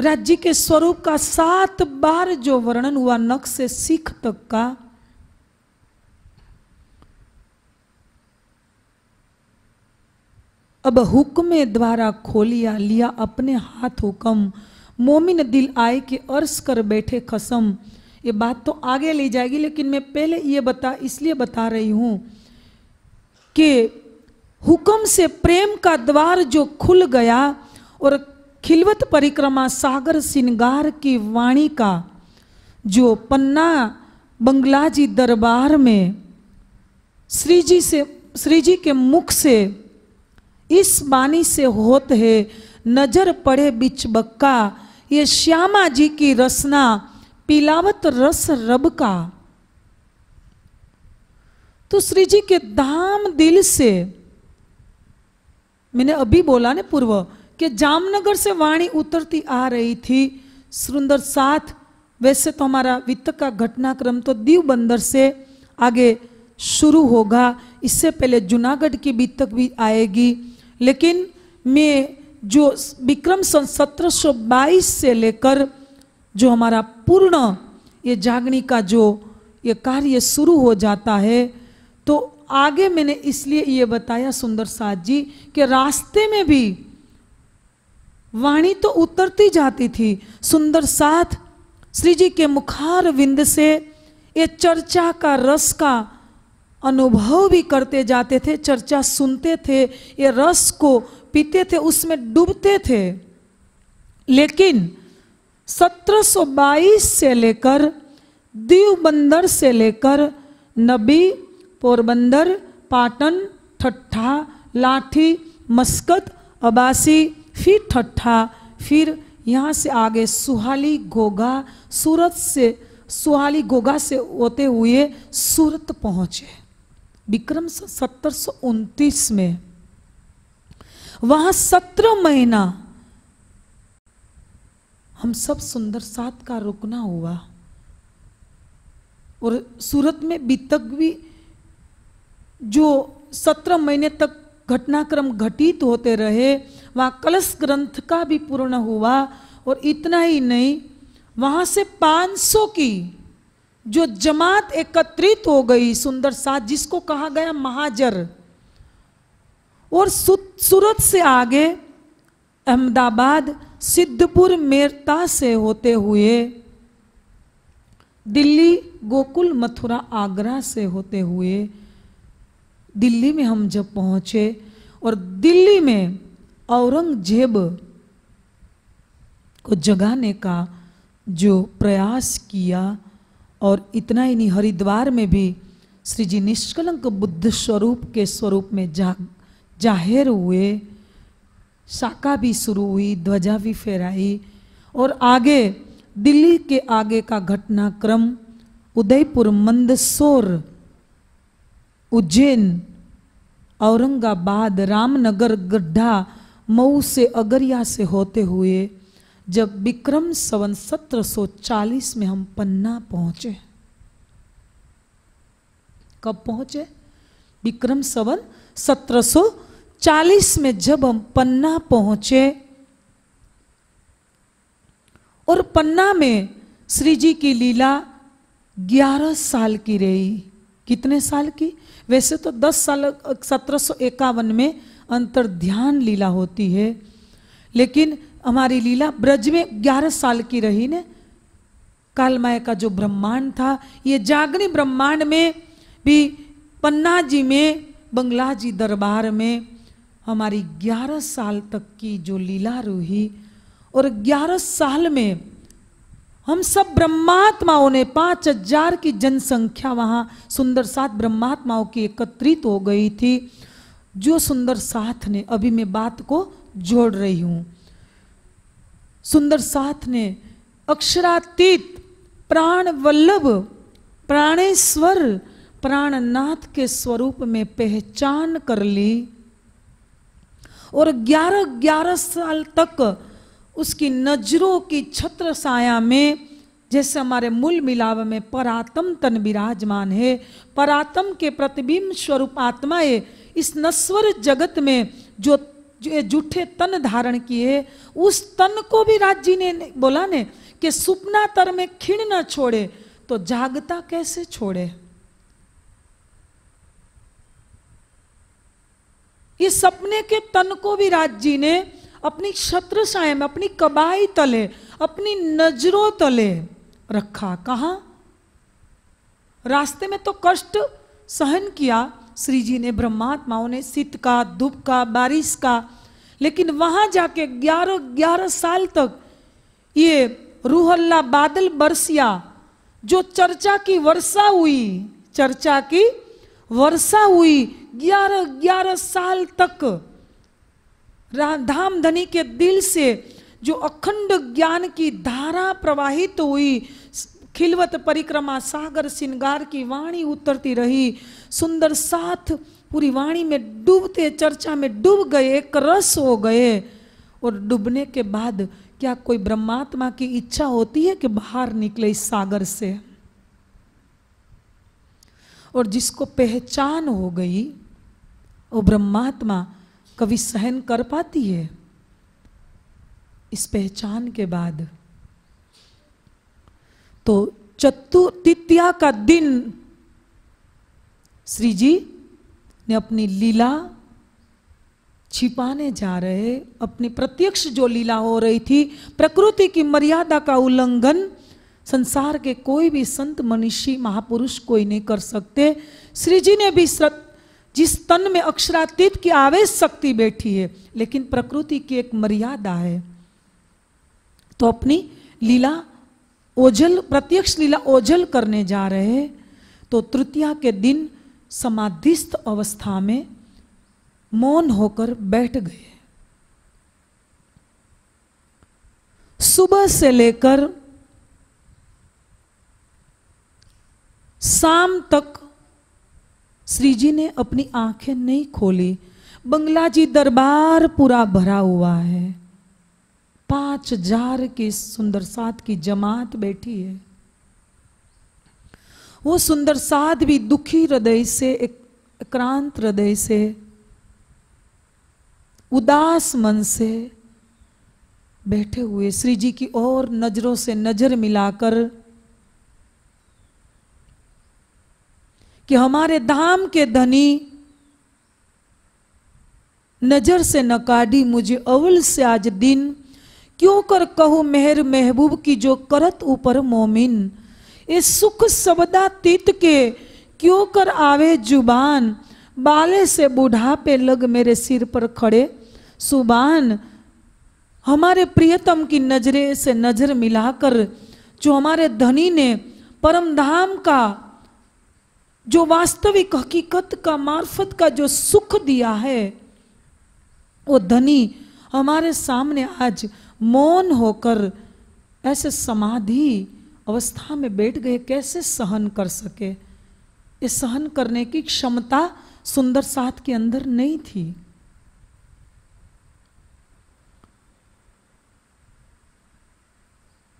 राज्य के स्वरूप का सात बार जो वर्णन हुआ नक्श से सिख तक का अब हुक्म द्वारा खोलिया लिया अपने हाथ हुक्म मोमिन दिल आए कि अर्श कर बैठे खसम ये बात तो आगे ले जाएगी लेकिन मैं पहले ये बता इसलिए बता रही हूँ कि हुक्म से प्रेम का द्वार जो खुल गया और खिलवत परिक्रमा सागर सिंगार की वाणी का जो पन्ना बंगलाजी दरबार में श्री जी से श्री जी के मुख से इस बानी से होत है नजर पड़े बिच बक्का ये श्यामा जी की रसना पिलावत रस रब का तो श्री जी के धाम दिल से मैंने अभी बोला ने पूर्व कि जामनगर से वाणी उतरती आ रही थी सुंदर साथ वैसे तो हमारा वित्त का घटनाक्रम तो दीव बंदर से आगे शुरू होगा इससे पहले जूनागढ़ की बीतक भी आएगी लेकिन मैं जो विक्रम सन सत्रह से लेकर जो हमारा पूर्ण ये जागनी का जो ये कार्य शुरू हो जाता है तो आगे मैंने इसलिए ये बताया सुंदर साथ जी कि रास्ते में भी वाणी तो उतरती जाती थी सुंदर साथ श्री जी के मुखार विंद से ये चर्चा का रस का अनुभव भी करते जाते थे चर्चा सुनते थे ये रस को पीते थे उसमें डूबते थे लेकिन 1722 से लेकर बंदर से लेकर नबी पोरबंदर पाटन ठट्ठा लाठी मस्कत अबासी फिर ठट्ठा फिर यहाँ से आगे सुहाली गोगा सूरत से सुहाली गोगा से होते हुए सूरत पहुँचे विक्रम सन में वहां सत्रह महीना हम सब सुंदर सात का रुकना हुआ और सूरत में बीतक भी जो सत्रह महीने तक घटनाक्रम घटित होते रहे वहां कलश ग्रंथ का भी पूर्ण हुआ और इतना ही नहीं वहां से 500 की जो जमात एकत्रित हो गई सुंदर साथ जिसको कहा गया महाजर और सूरत से आगे अहमदाबाद सिद्धपुर मेरता से होते हुए दिल्ली गोकुल मथुरा आगरा से होते हुए दिल्ली में हम जब पहुंचे और दिल्ली में औरंगजेब को जगाने का जो प्रयास किया और इतना ही नहीं हरिद्वार में भी श्री जी निष्कलंक बुद्ध स्वरूप के स्वरूप में जा जाहिर हुए शाखा भी शुरू हुई ध्वजा भी फहराई और आगे दिल्ली के आगे का घटनाक्रम उदयपुर मंदसौर उज्जैन औरंगाबाद रामनगर गड्ढा मऊ से अगरिया से होते हुए जब विक्रम सवन चालीस में हम पन्ना पहुंचे कब पहुंचे विक्रम सवन चालीस में जब हम पन्ना पहुंचे और पन्ना में श्री जी की लीला 11 साल की रही कितने साल की वैसे तो 10 साल सत्रह में अंतर ध्यान लीला होती है लेकिन हमारी लीला ब्रज में ग्यारह साल की रही ने कालमाया का जो ब्रह्मांड था ये जागनी ब्रह्मांड में भी पन्ना जी में बंगला जी दरबार में हमारी ग्यारह साल तक की जो लीला रूही और ग्यारह साल में हम सब ब्रह्मात्माओं ने पाँच हजार की जनसंख्या वहाँ सुंदर साथ ब्रह्मात्माओं की एकत्रित हो गई थी जो सुंदर साथ ने अभी मैं बात को जोड़ रही हूँ सुंदर साथ ने अक्षरातीत प्राण वल्लभ प्राणेश्वर प्राणनाथ के स्वरूप में पहचान कर ली और ग्यारह ग्यारह साल तक उसकी नजरों की छत्र साया में जैसे हमारे मूल मिलाव में परातम तन विराजमान है परातम के प्रतिबिंब स्वरूप आत्मा इस नस्वर जगत में जो जो जूठे तन धारण किए उस तन को भी राज जी ने बोला ने कि सुपना तर में खिण न छोड़े तो जागता कैसे छोड़े ये सपने के तन को भी राज जी ने अपनी शत्रु में अपनी कबाई तले अपनी नजरों तले रखा कहा रास्ते में तो कष्ट सहन किया श्री जी ने ब्रह्मात्माओं ने शीत का धूप का बारिश का लेकिन वहां जाके ग्यारह ग्यारह साल तक ये रूहल्ला बादल बरसिया जो चर्चा की वर्षा हुई चर्चा की वर्षा हुई ग्यारह ग्यारह साल तक धाम धनी के दिल से जो अखंड ज्ञान की धारा प्रवाहित हुई खिलवत परिक्रमा सागर सिंगार की वाणी उतरती रही सुंदर साथ पूरी वाणी में डूबते चर्चा में डूब गए एक रस हो गए और डूबने के बाद क्या कोई ब्रह्मात्मा की इच्छा होती है कि बाहर निकले इस सागर से और जिसको पहचान हो गई वो ब्रह्मात्मा कभी सहन कर पाती है इस पहचान के बाद तो चतुर्थिया का दिन श्री जी ने अपनी लीला छिपाने जा रहे अपनी प्रत्यक्ष जो लीला हो रही थी प्रकृति की मर्यादा का उल्लंघन संसार के कोई भी संत मनीषी महापुरुष कोई नहीं कर सकते श्री जी ने भी सत, जिस तन में अक्षरातीत की आवेश शक्ति बैठी है लेकिन प्रकृति की एक मर्यादा है तो अपनी लीला ओझल प्रत्यक्ष लीला ओझल करने जा रहे तो तृतीया के दिन समाधिस्थ अवस्था में मौन होकर बैठ गए सुबह से लेकर शाम तक श्री जी ने अपनी आंखें नहीं खोली बंगला जी दरबार पूरा भरा हुआ है पांच हजार की सुंदर सात की जमात बैठी है वो सुंदर साध भी दुखी हृदय से एकांत हृदय से उदास मन से बैठे हुए श्री जी की ओर नजरों से नजर मिलाकर कि हमारे धाम के धनी नजर से नकाडी मुझे अवल से आज दिन क्यों कर कहू मेहर महबूब की जो करत ऊपर मोमिन ये सुख सबदातीत के क्यों कर आवे जुबान बाले से बूढ़ापे लग मेरे सिर पर खड़े सुबान हमारे प्रियतम की नजरे से नज़र मिलाकर जो हमारे धनी ने परम धाम का जो वास्तविक हकीकत का मार्फत का जो सुख दिया है वो धनी हमारे सामने आज मौन होकर ऐसे समाधि अवस्था में बैठ गए कैसे सहन कर सके ये सहन करने की क्षमता सुंदर साथ के अंदर नहीं थी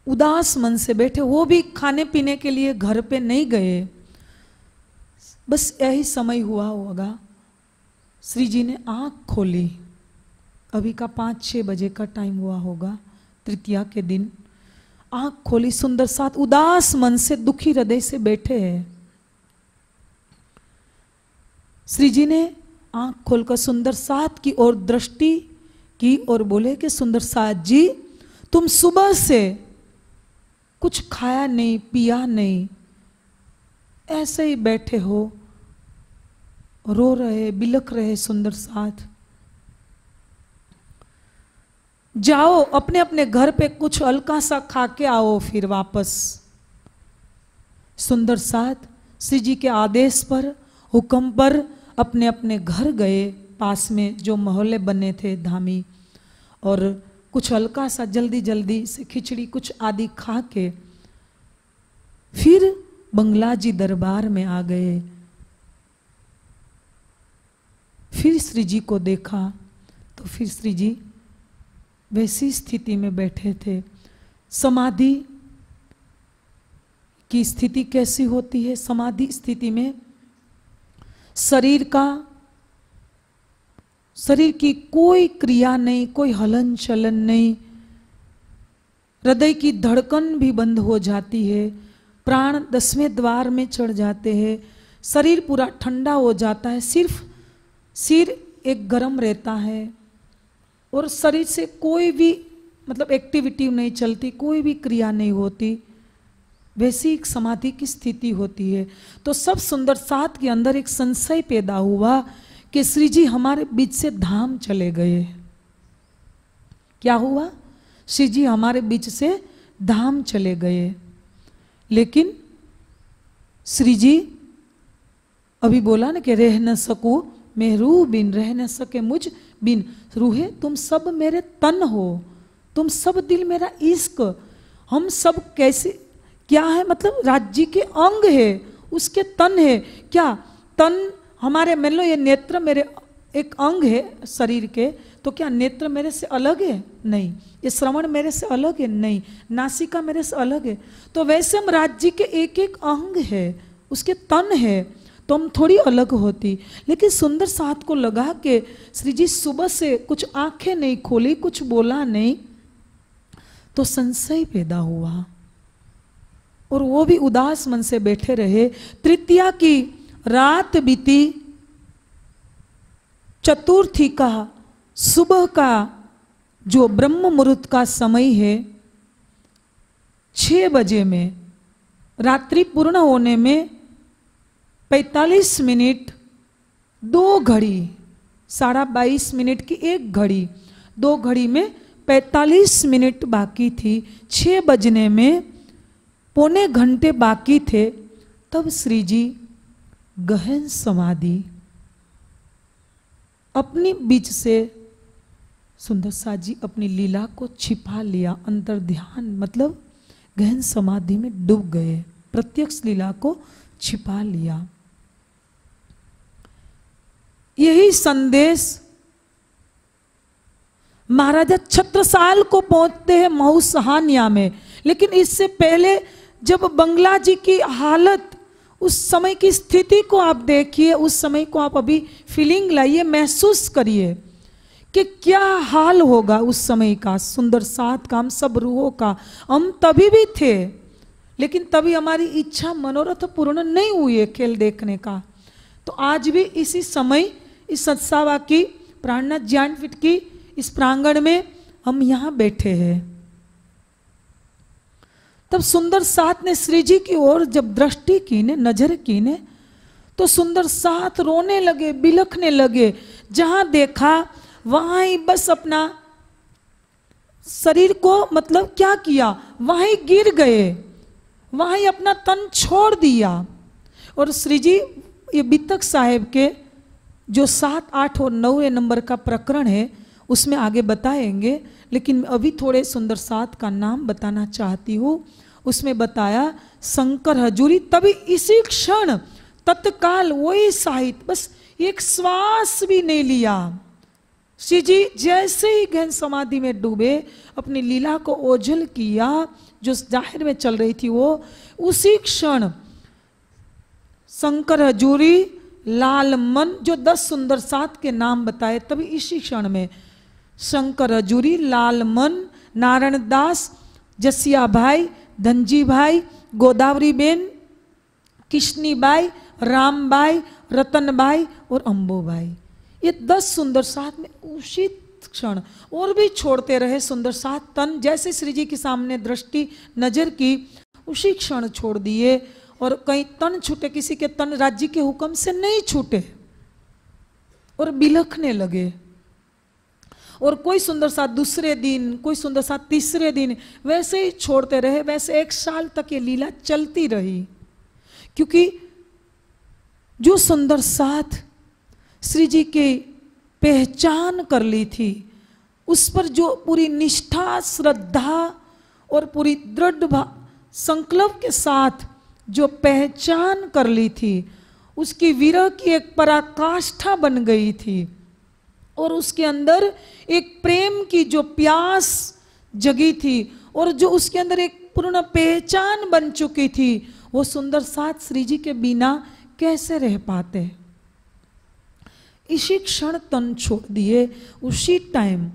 उदास मन से बैठे वो भी खाने पीने के लिए घर पे नहीं गए बस यही समय हुआ होगा श्री जी ने आंख खोली अभी का पाँच छः बजे का टाइम हुआ होगा तृतीया के दिन आंख खोली सुंदर सात उदास मन से दुखी हृदय से बैठे हैं श्री जी ने आंख खोलकर सुंदर सात की ओर दृष्टि की और बोले कि सुंदर सात जी तुम सुबह से कुछ खाया नहीं पिया नहीं ऐसे ही बैठे हो रो रहे बिलक रहे सुंदर साथ जाओ अपने अपने घर पे कुछ हल्का सा खा के आओ फिर वापस सुंदर साथ श्री जी के आदेश पर हुक्म पर अपने अपने घर गए पास में जो मोहल्ले बने थे धामी और कुछ हल्का सा जल्दी जल्दी से खिचड़ी कुछ आदि खा के फिर बंगला जी दरबार में आ गए फिर श्री जी को देखा तो फिर श्री जी वैसी स्थिति में बैठे थे समाधि की स्थिति कैसी होती है समाधि स्थिति में शरीर का शरीर की कोई क्रिया नहीं कोई हलन चलन नहीं हृदय की धड़कन भी बंद हो जाती है प्राण दसवें द्वार में चढ़ जाते हैं शरीर पूरा ठंडा हो जाता है सिर्फ सिर एक गर्म रहता है और शरीर से कोई भी मतलब एक्टिविटी नहीं चलती कोई भी क्रिया नहीं होती वैसी एक समाधि की स्थिति होती है तो सब सुंदर सात के अंदर एक संशय पैदा हुआ कि श्री जी हमारे बीच से धाम चले गए क्या हुआ श्री जी हमारे बीच से धाम चले गए लेकिन श्री जी अभी बोला ना कि रह न सकूँ मैं रूह बिन रह न सके मुझ बिन रूहे तुम सब मेरे तन हो तुम सब दिल मेरा इश्क हम सब कैसे क्या है मतलब राज्य के अंग है उसके तन है क्या तन हमारे मान लो ये नेत्र मेरे एक अंग है शरीर के तो क्या नेत्र मेरे से अलग है नहीं ये श्रवण मेरे से अलग है नहीं नासिका मेरे से अलग है तो वैसे हम राज्य के एक एक अंग है उसके तन है तो हम थोड़ी अलग होती लेकिन सुंदर साथ को लगा के श्री जी सुबह से कुछ आंखें नहीं खोली कुछ बोला नहीं तो संशय पैदा हुआ और वो भी उदास मन से बैठे रहे तृतीया की रात बीती चतुर्थी का सुबह का जो ब्रह्म मुहूर्त का समय है छ बजे में रात्रि पूर्ण होने में पैंतालीस मिनट दो घड़ी साढ़ा बाईस मिनट की एक घड़ी दो घड़ी में पैंतालीस मिनट बाकी थी छः बजने में पौने घंटे बाकी थे तब श्री जी गहन समाधि अपने बीच से सुंदर सा जी अपनी लीला को छिपा लिया अंतर ध्यान मतलब गहन समाधि में डूब गए प्रत्यक्ष लीला को छिपा लिया यही संदेश महाराजा छत्रसाल को पहुंचते हैं मऊ सहानिया में लेकिन इससे पहले जब बंगला जी की हालत उस समय की स्थिति को आप देखिए उस समय को आप अभी फीलिंग लाइए महसूस करिए कि क्या हाल होगा उस समय का सुंदर साथ का हम सब रूहों का हम तभी भी थे लेकिन तभी हमारी इच्छा मनोरथ पूर्ण नहीं हुई है खेल देखने का तो आज भी इसी समय इस सत्सावा की प्राणनाथ ज्ञान पीठ की इस प्रांगण में हम यहां बैठे हैं तब सुंदर सात ने श्री जी की ओर जब दृष्टि की ने नजर की ने तो सुंदर सात रोने लगे बिलखने लगे जहां देखा वहां ही बस अपना शरीर को मतलब क्या किया वहाँ गिर गए वहां अपना तन छोड़ दिया और श्री जी ये बीतक साहेब के जो सात आठ और नौवे नंबर का प्रकरण है उसमें आगे बताएंगे लेकिन अभी थोड़े सुंदर सात का नाम बताना चाहती हूँ उसमें बताया शंकर हजूरी तभी इसी क्षण तत्काल वही साहित्य बस एक श्वास भी नहीं लिया श्री जी जैसे ही गहन समाधि में डूबे अपनी लीला को ओझल किया जो जाहिर में चल रही थी वो उसी क्षण शंकर हजूरी लाल मन जो दस सुंदर सात के नाम बताए तभी इसी क्षण में शंकर हजूरी लाल मन नारायण दास जसिया भाई धनजी भाई गोदावरी बेन किशनी बाई राम बाई रतन बाई और अम्बो बाई ये दस सुंदर सात में उसी क्षण और भी छोड़ते रहे सुंदर सात तन जैसे श्री जी के सामने दृष्टि नजर की उसी क्षण छोड़ दिए और कहीं तन छूटे किसी के तन राज्य के हुक्म से नहीं छूटे और बिलखने लगे और कोई सुंदर सा दूसरे दिन कोई सुंदर सा तीसरे दिन वैसे ही छोड़ते रहे वैसे एक साल तक ये लीला चलती रही क्योंकि जो सुंदर साथ श्री जी की पहचान कर ली थी उस पर जो पूरी निष्ठा श्रद्धा और पूरी दृढ़ संकल्प के साथ जो पहचान कर ली थी उसकी विरह की एक पराकाष्ठा बन गई थी और उसके अंदर एक प्रेम की जो प्यास जगी थी और जो उसके अंदर एक पूर्ण पहचान बन चुकी थी वो सुंदर सात श्री जी के बिना कैसे रह पाते इसी क्षण तन छोड़ दिए उसी टाइम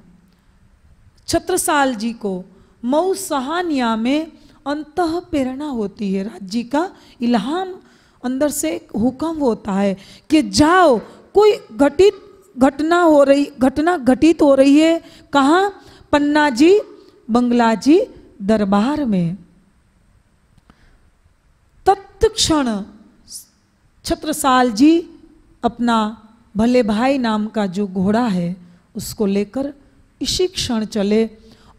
छत्रसाल जी को मऊ सहानिया में अंत प्रेरणा होती है राज्य का इलाहाम अंदर से एक हुक्म होता है कि जाओ कोई घटित घटना हो रही घटना घटित हो रही है कहाँ पन्ना जी बंगला जी दरबार में तत्क्षण छत्रसाल जी अपना भले भाई नाम का जो घोड़ा है उसको लेकर इसी क्षण चले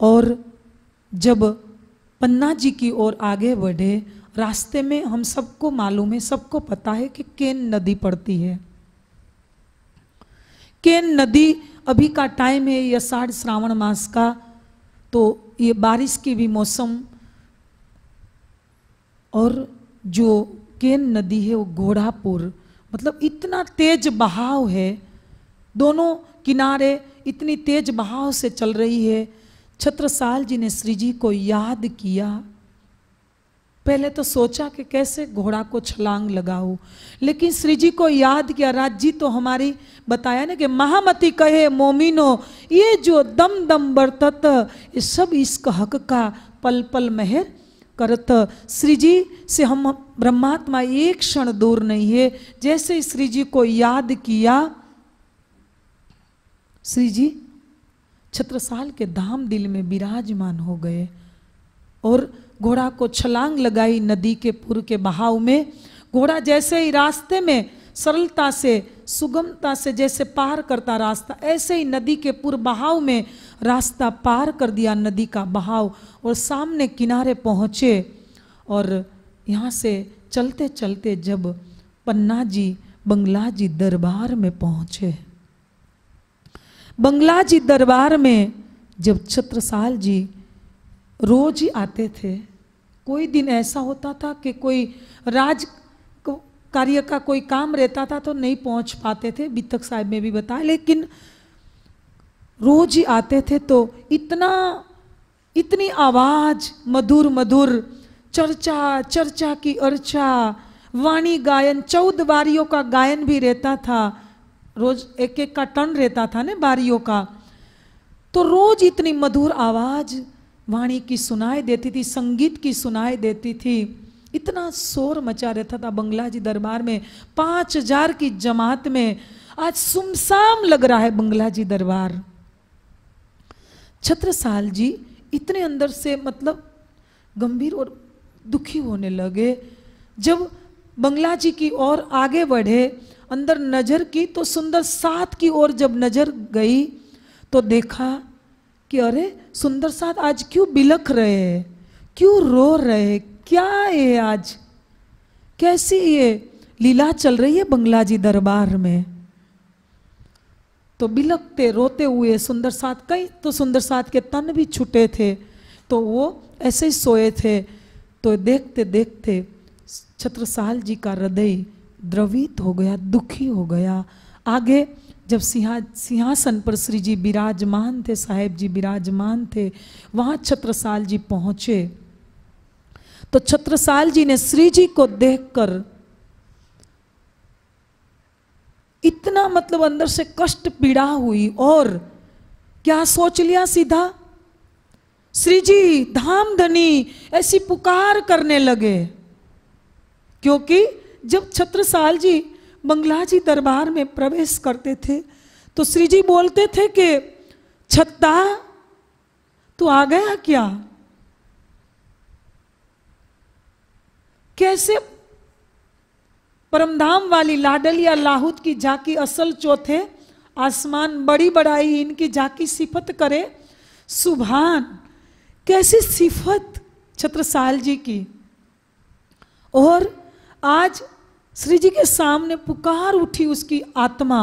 और जब पन्ना जी की ओर आगे बढ़े रास्ते में हम सबको मालूम है सबको पता है कि केन नदी पड़ती है केन नदी अभी का टाइम है यह साढ़ श्रावण मास का तो ये बारिश की भी मौसम और जो केन नदी है वो घोड़ापुर मतलब इतना तेज बहाव है दोनों किनारे इतनी तेज बहाव से चल रही है छत्रसाल जी ने श्री जी को याद किया पहले तो सोचा कि कैसे घोड़ा को छलांग लगाऊ लेकिन श्री जी को याद किया राज जी तो हमारी बताया ना कि महामती कहे मोमिनो ये जो दम दम बरतत ये सब इस हक का पल पल मेहर करत श्री जी से हम ब्रह्मात्मा एक क्षण दूर नहीं है जैसे श्री जी को याद किया श्री जी छत्रसाल के धाम दिल में विराजमान हो गए और घोड़ा को छलांग लगाई नदी के पुर के बहाव में घोड़ा जैसे ही रास्ते में सरलता से सुगमता से जैसे पार करता रास्ता ऐसे ही नदी के पुर बहाव में रास्ता पार कर दिया नदी का बहाव और सामने किनारे पहुँचे और यहाँ से चलते चलते जब पन्ना जी बंगला जी दरबार में पहुँचे बंगला जी दरबार में जब छत्रसाल जी रोज ही आते थे कोई दिन ऐसा होता था कि कोई राज कार्य का कोई काम रहता था तो नहीं पहुंच पाते थे बीतक साहब में भी बताया लेकिन रोज ही आते थे तो इतना इतनी आवाज़ मधुर मधुर चर्चा चर्चा की अर्चा वाणी गायन चौदह बारियों का गायन भी रहता था रोज एक एक का टन रहता था ना बारियों का तो रोज इतनी मधुर आवाज वाणी की सुनाई देती थी संगीत की सुनाई देती थी इतना शोर मचा रहता था बंगला जी दरबार में पांच हजार की जमात में आज सुमसाम लग रहा है बंगला जी दरबार छत्रसाल जी इतने अंदर से मतलब गंभीर और दुखी होने लगे जब बंगला जी की ओर आगे बढ़े अंदर नज़र की तो सुंदर साथ की ओर जब नज़र गई तो देखा कि अरे सुंदर साथ आज क्यों बिलख रहे हैं क्यों रो रहे क्या है आज कैसी ये लीला चल रही है बंगला जी दरबार में तो बिलखते रोते हुए सुंदर साथ कई तो सुंदर साथ के तन भी छुटे थे तो वो ऐसे ही सोए थे तो देखते देखते छत्रसाल जी का हृदय द्रवित हो गया दुखी हो गया आगे जब सिंहा सिंहासन पर श्री जी विराजमान थे साहेब जी विराजमान थे वहाँ छत्रसाल जी पहुँचे तो छत्रसाल जी ने श्री जी को देखकर इतना मतलब अंदर से कष्ट पीड़ा हुई और क्या सोच लिया सीधा श्री जी धाम धनी ऐसी पुकार करने लगे क्योंकि जब छत्रसाल जी मंगला जी दरबार में प्रवेश करते थे तो श्री जी बोलते थे कि छत्ता तू आ गया क्या कैसे परमधाम वाली लाडल या लाहूद की जाकी असल चौथे आसमान बड़ी बड़ाई इनकी जाकी सिफत करे सुभान कैसी सिफत छत्रसाल जी की और आज श्री जी के सामने पुकार उठी उसकी आत्मा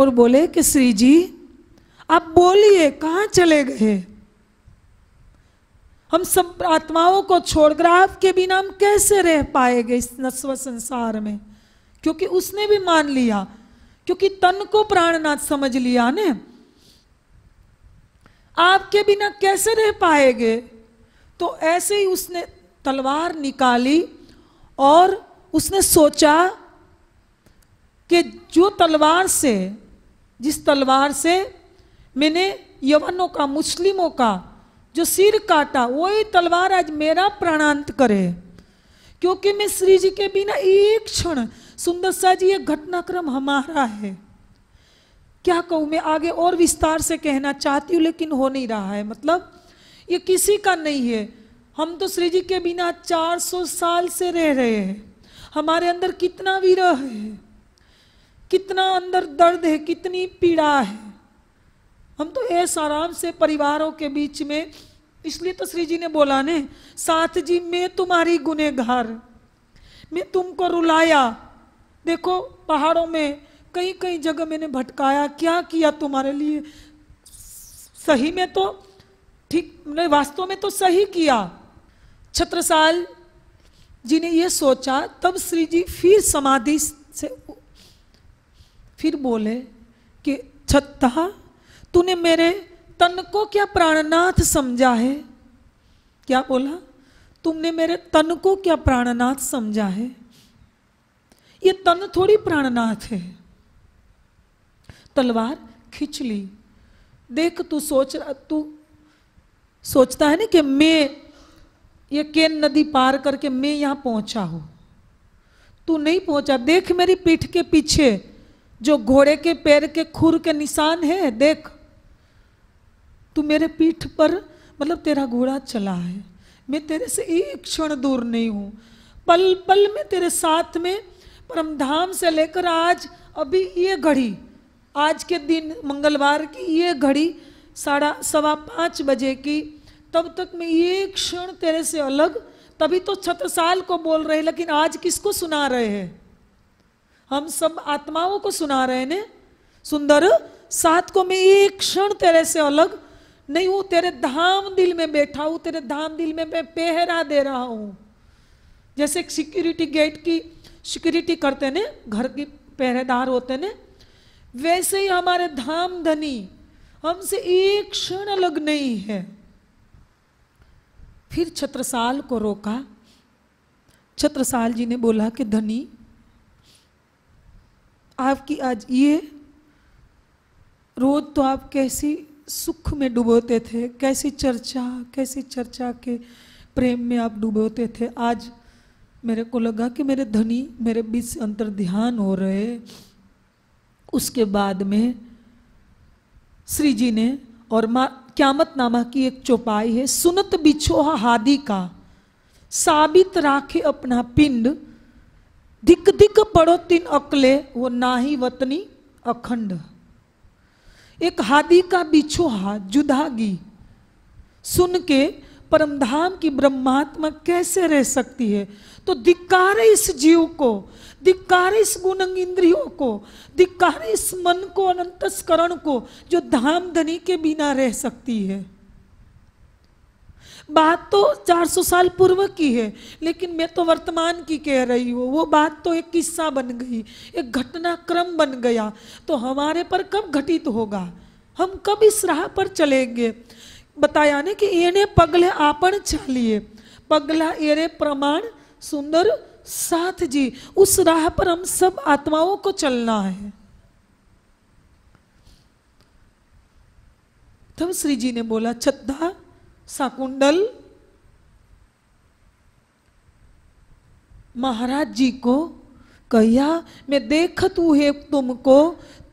और बोले कि श्री जी आप बोलिए कहाँ चले गए हम सब आत्माओं को छोड़कर आपके बिना हम कैसे रह पाएंगे इस नस्व संसार में क्योंकि उसने भी मान लिया क्योंकि तन को प्राणनाथ समझ लिया ने आपके बिना कैसे रह पाएंगे तो ऐसे ही उसने तलवार निकाली और उसने सोचा कि जो तलवार से जिस तलवार से मैंने यवनों का मुस्लिमों का जो सिर काटा वही तलवार आज मेरा प्राणांत करे क्योंकि मैं श्री जी के बिना एक क्षण सुंदर सा जी ये घटनाक्रम हमारा है क्या कहूँ मैं आगे और विस्तार से कहना चाहती हूँ लेकिन हो नहीं रहा है मतलब ये किसी का नहीं है हम तो श्री जी के बिना 400 साल से रह रहे हैं हमारे अंदर कितना विरह है कितना अंदर दर्द है कितनी पीड़ा है हम तो ऐसा आराम से परिवारों के बीच में इसलिए तो श्री जी ने बोला ने साथ जी मैं तुम्हारी गुनेगार मैं तुमको रुलाया देखो पहाड़ों में कई कई जगह मैंने भटकाया क्या किया तुम्हारे लिए सही में तो ठीक नहीं वास्तव में तो सही किया छत्रसाल जी ने यह सोचा तब श्री जी फिर समाधि से फिर बोले कि छत्ता तूने मेरे तन को क्या प्राणनाथ समझा है क्या बोला तुमने मेरे तन को क्या प्राणनाथ समझा है यह तन थोड़ी प्राणनाथ है तलवार खिंच ली देख तू सोच तू सोचता है ना कि मैं ये केन नदी पार करके मैं यहाँ पहुंचा हूँ तू नहीं पहुँचा देख मेरी पीठ के पीछे जो घोड़े के पैर के खुर के निशान है देख तू मेरे पीठ पर मतलब तेरा घोड़ा चला है मैं तेरे से एक क्षण दूर नहीं हूँ पल पल में तेरे साथ में परम धाम से लेकर आज अभी ये घड़ी आज के दिन मंगलवार की ये घड़ी साढ़ा सवा पाँच बजे की तब तक मैं एक क्षण तेरे से अलग तभी तो छत्रसाल को बोल रहे लेकिन आज किसको सुना रहे हैं हम सब आत्माओं को सुना रहे ने सुंदर सात को मैं एक क्षण तेरे से अलग नहीं हूं तेरे धाम दिल में बैठा हूं तेरे धाम दिल में मैं पहरा दे रहा हूं जैसे एक सिक्योरिटी गेट की सिक्योरिटी करते ने घर की पहरेदार होते ने वैसे ही हमारे धाम धनी हमसे एक क्षण अलग नहीं है फिर छत्रसाल को रोका छत्रसाल जी ने बोला कि धनी आपकी आज ये रोज तो आप कैसी सुख में डुबोते थे कैसी चर्चा कैसी चर्चा के प्रेम में आप डूबोते थे आज मेरे को लगा कि मेरे धनी मेरे बीच से अंतर ध्यान हो रहे उसके बाद में श्री जी ने और माँ क्यामत नामा की एक चौपाई है सुनत बिछोहा हादी का साबित राखे अपना पिंड धिक धिक पड़ो तीन अकले वो ना ही वतनी अखंड एक हादी का बिछोहा जुदागी सुन के परमधाम की ब्रह्मात्मा कैसे रह सकती है तो धिकार इस जीव को धिकार इस गुणंग इंद्रियों को धिकार इस मन को अनंतस्करण को जो धाम धनी के बिना रह सकती है बात तो 400 साल पूर्व की है लेकिन मैं तो वर्तमान की कह रही हूँ वो बात तो एक किस्सा बन गई एक घटनाक्रम बन गया तो हमारे पर कब घटित होगा हम कब इस राह पर चलेंगे बताया ने कि एने पगले આપણ ચાલીએ पगला એરે प्रमाण सुंदर साथ जी उस राह पर हम सब आत्माओं को चलना है तब श्री जी ने बोला छत्ता साकुंडल महाराज जी को कहिया मैं देख तू है तुमको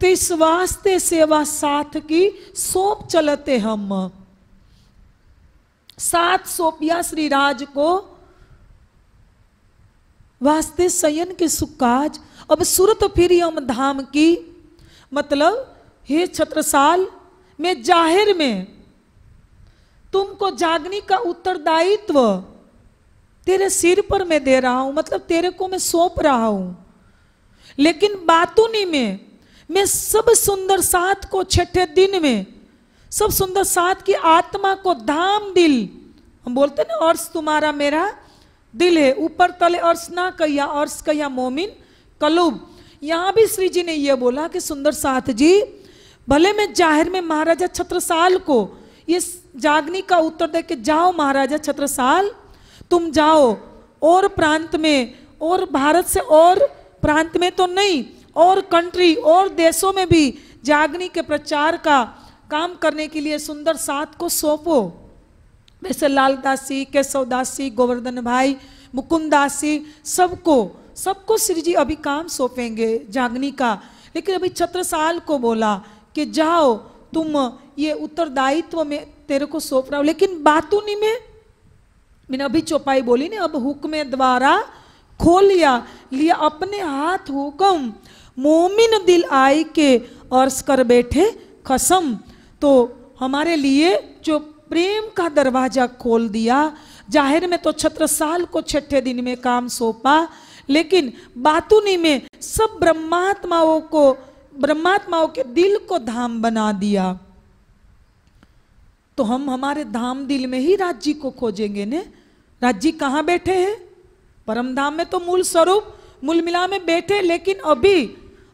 तिस वास्ते सेवा साथ की सौंप चलते हम सात सोपिया श्री राज को वास्ते सयन के सुकाज अब सुरत फिर हम धाम की मतलब हे छत्रसाल में जाहिर में तुमको जागनी का उत्तरदायित्व तेरे सिर पर मैं दे रहा हूं मतलब तेरे को मैं सौंप रहा हूं लेकिन बातुनी में मैं सब सुंदर सात को छठे दिन में सब सुंदर साथ की आत्मा को धाम दिल हम बोलते ना अर्श तुम्हारा मेरा दिल है ऊपर तले अर्श ना कहिया अर्श कहिया मोमिन कलुब यहाँ भी श्री जी ने यह बोला कि सुंदर साथ जी भले मैं जाहिर में महाराजा छत्रसाल को ये जागनी का उत्तर दे के जाओ महाराजा छत्रसाल तुम जाओ और प्रांत में और भारत से और प्रांत में तो नहीं और कंट्री और देशों में भी जागनी के प्रचार का काम करने के लिए सुंदर साथ को सौंपो वैसे लालदास जी केशवदास जी गोवर्धन भाई मुकुंदास जी सबको सबको श्री जी अभी काम सौंपेंगे जागनी का लेकिन अभी छत्रसाल को बोला कि जाओ तुम ये उत्तरदायित्व में तेरे को सौंप रहा हूं लेकिन बातूनी में मैंने अभी चौपाई बोली ना अब हुक्म द्वारा खोल लिया लिया अपने हाथ हुक्म मोमिन दिल आई के अर्स कर बैठे खसम तो हमारे लिए जो प्रेम का दरवाजा खोल दिया जाहिर में तो छत्र साल को छठे दिन में काम सौंपा लेकिन बातुनी में सब ब्रह्मात्माओं को ब्रह्मात्माओं के दिल को धाम बना दिया तो हम हमारे धाम दिल में ही राज्य को खोजेंगे ने राज्य कहाँ बैठे हैं परम धाम में तो मूल स्वरूप मूल मिला में बैठे लेकिन अभी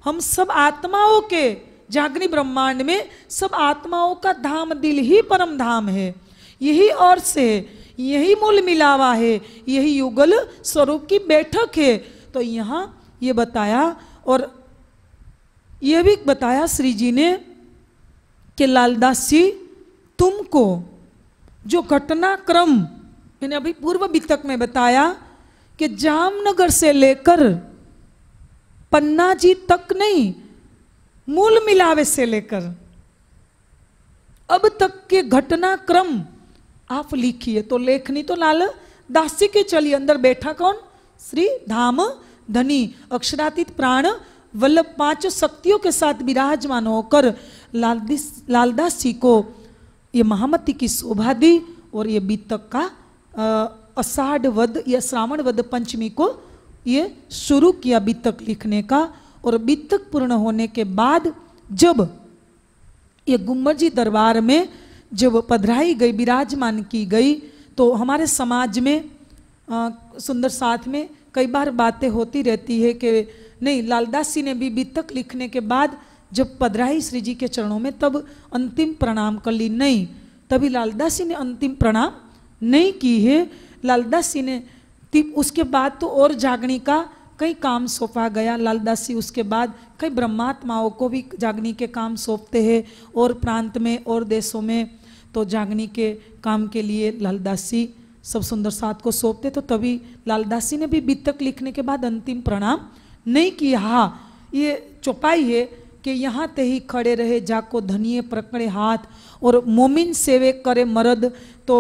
हम सब आत्माओं के जागनी ब्रह्मांड में सब आत्माओं का धाम दिल ही परम धाम है यही और से यही मूल मिलावा है यही युगल स्वरूप की बैठक है तो यहाँ ये बताया और यह भी बताया श्री जी ने कि लालदास जी तुमको जो घटनाक्रम मैंने अभी पूर्व बीतक में बताया कि जामनगर से लेकर पन्ना जी तक नहीं मूल मिलावे से लेकर अब तक के घटनाक्रम आप लिखिए तो लेखनी तो लाल दासी के चली अंदर बैठा कौन श्री धाम धनी अक्षरातीत प्राण वल्लभ पांच शक्तियों के साथ विराजमान होकर लालदास जी को ये महामती की शोभा दी और ये बीतक का अषाढ़ वध या श्रावण वध पंचमी को ये शुरू किया बीतक लिखने का और बीतक पूर्ण होने के बाद जब ये जी दरबार में जब पधराई गई विराजमान की गई तो हमारे समाज में आ, सुंदर साथ में कई बार बातें होती रहती है कि नहीं लालदास जी ने भी बीतक लिखने के बाद जब पधराई श्री जी के चरणों में तब अंतिम प्रणाम कर ली नहीं तभी लालदास जी ने अंतिम प्रणाम नहीं की है लालदास जी ने उसके बाद तो और जागणी का कई काम सौंपा गया लालदासी उसके बाद कई ब्रह्मात्माओं को भी जागनी के काम सौंपते हैं और प्रांत में और देशों में तो जागनी के काम के लिए लालदासी सब सुंदर साथ को सौंपते तो तभी लालदासी ने भी बीतक लिखने के बाद अंतिम प्रणाम नहीं किया हाँ ये चौपाई है कि यहाँ ते ही खड़े रहे जाको धनिए प्रकड़े हाथ और मोमिन सेवे करे मरद तो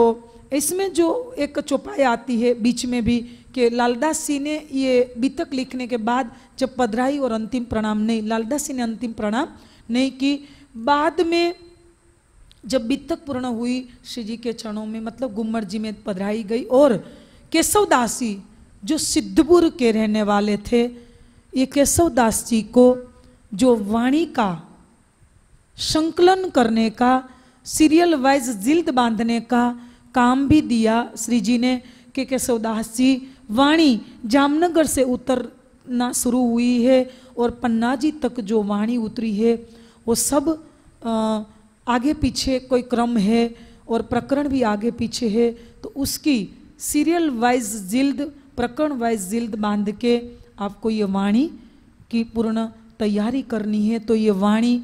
इसमें जो एक चौपाई आती है बीच में भी कि लालदास जी ने ये बीतक लिखने के बाद जब पधराई और अंतिम प्रणाम नहीं लालदासी ने अंतिम प्रणाम नहीं की बाद में जब बीतक पूर्ण हुई श्री जी के चरणों में मतलब गुम्मर जी में पधराई गई और केशवदासी जो सिद्धपुर के रहने वाले थे ये केशवदास जी को जो वाणी का संकलन करने का सीरियल वाइज जिल्द बांधने का काम भी दिया श्री जी ने के केशवदास जी वाणी जामनगर से उतरना शुरू हुई है और पन्नाजी तक जो वाणी उतरी है वो सब आगे पीछे कोई क्रम है और प्रकरण भी आगे पीछे है तो उसकी सीरियल वाइज जिल्द प्रकरण वाइज जिल्द बांध के आपको ये वाणी की पूर्ण तैयारी करनी है तो ये वाणी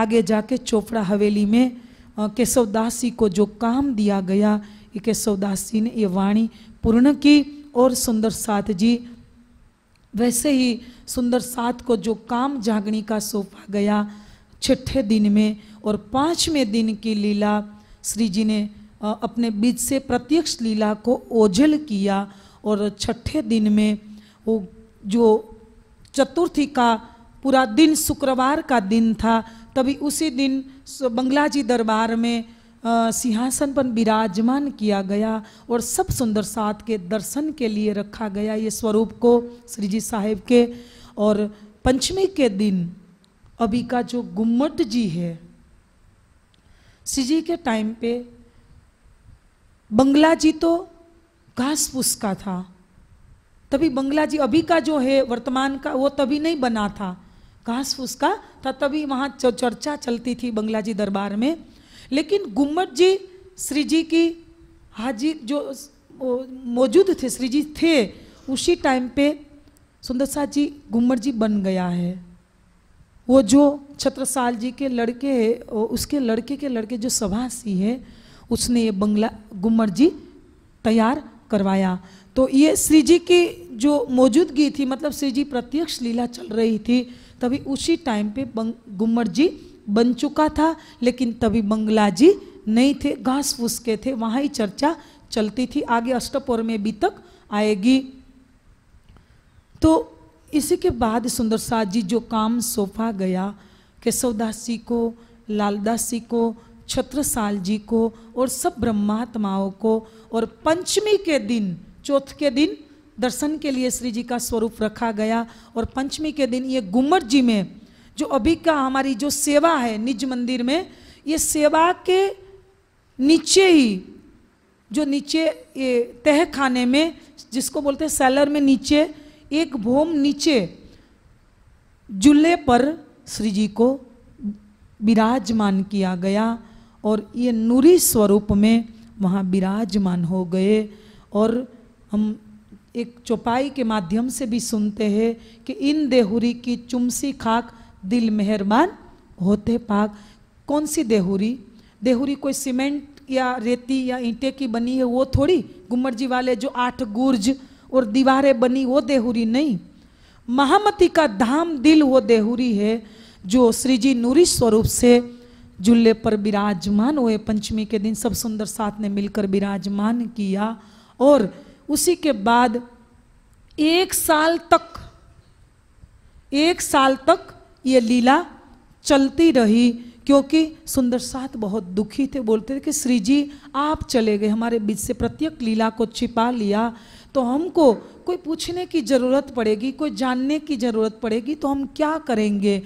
आगे जाके चोपड़ा हवेली में केशवदास जी को जो काम दिया गया केशवदास जी ने ये वाणी पूर्ण की और सुंदर साथ जी वैसे ही सुंदर साथ को जो काम जागनी का सौंपा गया छठे दिन में और पाँचवें दिन की लीला श्री जी ने अपने बीच से प्रत्यक्ष लीला को ओझल किया और छठे दिन में वो जो चतुर्थी का पूरा दिन शुक्रवार का दिन था तभी उसी दिन बंगला जी दरबार में सिंहासन पर विराजमान किया गया और सब सुंदर साथ के दर्शन के लिए रखा गया ये स्वरूप को श्री जी साहेब के और पंचमी के दिन अभी का जो गुम्मट जी है श्री जी के टाइम पे बंगला जी तो घास फूस का था तभी बंगला जी अभी का जो है वर्तमान का वो तभी नहीं बना था घास फूस का था तभी वहाँ चर्चा चलती थी बंगला जी दरबार में लेकिन गुम्मट जी श्री जी की हाजी जो मौजूद थे श्री जी थे उसी टाइम पे सुंदर साह जी गुम्मट जी बन गया है वो जो छत्रसाल जी के लड़के है उसके लड़के के लड़के जो सभासी है उसने ये बंगला गुम्मट जी तैयार करवाया तो ये श्री जी की जो मौजूदगी थी मतलब श्री जी प्रत्यक्ष लीला चल रही थी तभी उसी टाइम पे गुम्मट जी बन चुका था लेकिन तभी बंगला जी नहीं थे घास फूस के थे वहाँ ही चर्चा चलती थी आगे अष्टपोर में भी तक आएगी तो इसी के बाद सुंदर साथ जी जो काम सौंपा गया केशवदास जी को लालदास जी को छत्रसाल जी को और सब ब्रह्मात्माओं को और पंचमी के दिन चौथ के दिन दर्शन के लिए श्री जी का स्वरूप रखा गया और पंचमी के दिन ये गुमर जी में जो अभी का हमारी जो सेवा है निज मंदिर में ये सेवा के नीचे ही जो नीचे ये तह खाने में जिसको बोलते हैं सैलर में नीचे एक भोम नीचे जुल्ले पर श्री जी को विराजमान किया गया और ये नूरी स्वरूप में वहाँ विराजमान हो गए और हम एक चौपाई के माध्यम से भी सुनते हैं कि इन देहुरी की चुमसी खाक दिल मेहरबान होते पाक कौन सी देहूरी देहूरी कोई सीमेंट या रेती या ईंटे की बनी है वो थोड़ी गुमर जी वाले जो आठ गुर्ज और दीवारें बनी वो देहूरी नहीं महामती का धाम दिल वो देहूरी है जो श्री जी नूरी स्वरूप से जुल्ले पर विराजमान हुए पंचमी के दिन सब सुंदर साथ ने मिलकर विराजमान किया और उसी के बाद एक साल तक एक साल तक ये लीला चलती रही क्योंकि सुंदर साथ बहुत दुखी थे बोलते थे कि श्री जी आप चले गए हमारे बीच से प्रत्येक लीला को छिपा लिया तो हमको कोई पूछने की ज़रूरत पड़ेगी कोई जानने की ज़रूरत पड़ेगी तो हम क्या करेंगे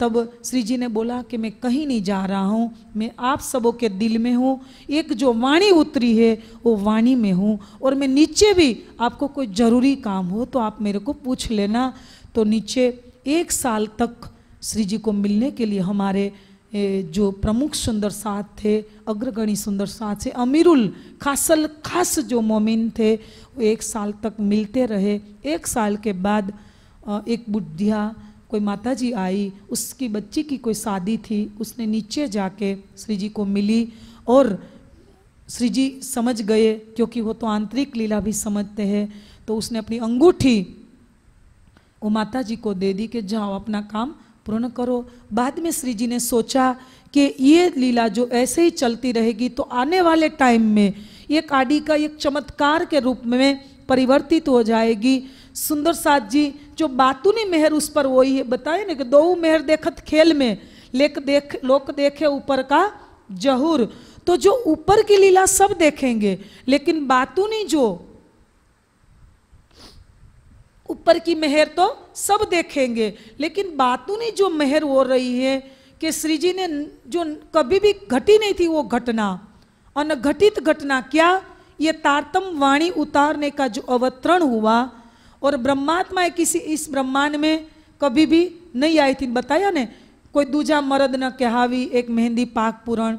तब श्री जी ने बोला कि मैं कहीं नहीं जा रहा हूँ मैं आप सबों के दिल में हूँ एक जो वाणी उतरी है वो वाणी में हूँ और मैं नीचे भी आपको कोई ज़रूरी काम हो तो आप मेरे को पूछ लेना तो नीचे एक साल तक श्री जी को मिलने के लिए हमारे जो प्रमुख सुंदर साथ थे अग्रगणी सुंदर साथ से अमीरुल खासल खास जो मोमिन थे वो एक साल तक मिलते रहे एक साल के बाद एक बुढ़िया कोई माता जी आई उसकी बच्ची की कोई शादी थी उसने नीचे जाके श्री जी को मिली और श्री जी समझ गए क्योंकि वो तो आंतरिक लीला भी समझते हैं तो उसने अपनी अंगूठी वो माता जी को दे दी कि जाओ अपना काम पूर्ण करो बाद में श्री जी ने सोचा कि ये लीला जो ऐसे ही चलती रहेगी तो आने वाले टाइम में ये काडी का एक चमत्कार के रूप में परिवर्तित हो जाएगी सुंदर साथ जी जो बातूनी मेहर उस पर वही है बताए ना कि दो मेहर देखत खेल में लेक देख लोक देखे ऊपर का जहूर तो जो ऊपर की लीला सब देखेंगे लेकिन बातूनी जो ऊपर की मेहर तो सब देखेंगे लेकिन बातूनी जो मेहर हो रही है कि श्री जी ने जो कभी भी घटी नहीं थी वो घटना और घटित घटना क्या ये तारतम वाणी उतारने का जो अवतरण हुआ और ब्रह्मात्मा किसी इस ब्रह्मांड में कभी भी नहीं आई थी बताया ने कोई दूजा मरद न कहावी एक मेहंदी पाक पूरण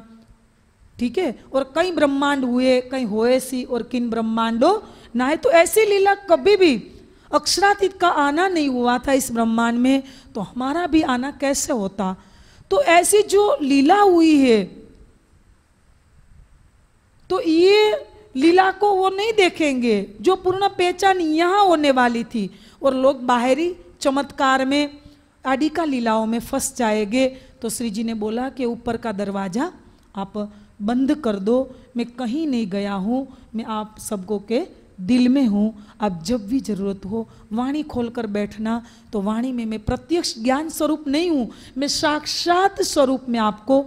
ठीक है और कई ब्रह्मांड हुए कई होए सी और किन ब्रह्मांडो ना है तो ऐसी लीला कभी भी अक्षरातीत का आना नहीं हुआ था इस ब्रह्मांड में तो हमारा भी आना कैसे होता तो ऐसी जो लीला हुई है तो ये लीला को वो नहीं देखेंगे जो पूर्ण पहचान यहाँ होने वाली थी और लोग बाहरी चमत्कार में आदि का लीलाओं में फंस जाएंगे तो श्री जी ने बोला कि ऊपर का दरवाज़ा आप बंद कर दो मैं कहीं नहीं गया हूँ मैं आप सबको के दिल में हूँ आप जब भी जरूरत हो वाणी खोलकर बैठना तो वाणी में मैं प्रत्यक्ष ज्ञान स्वरूप नहीं हूँ मैं साक्षात स्वरूप में आपको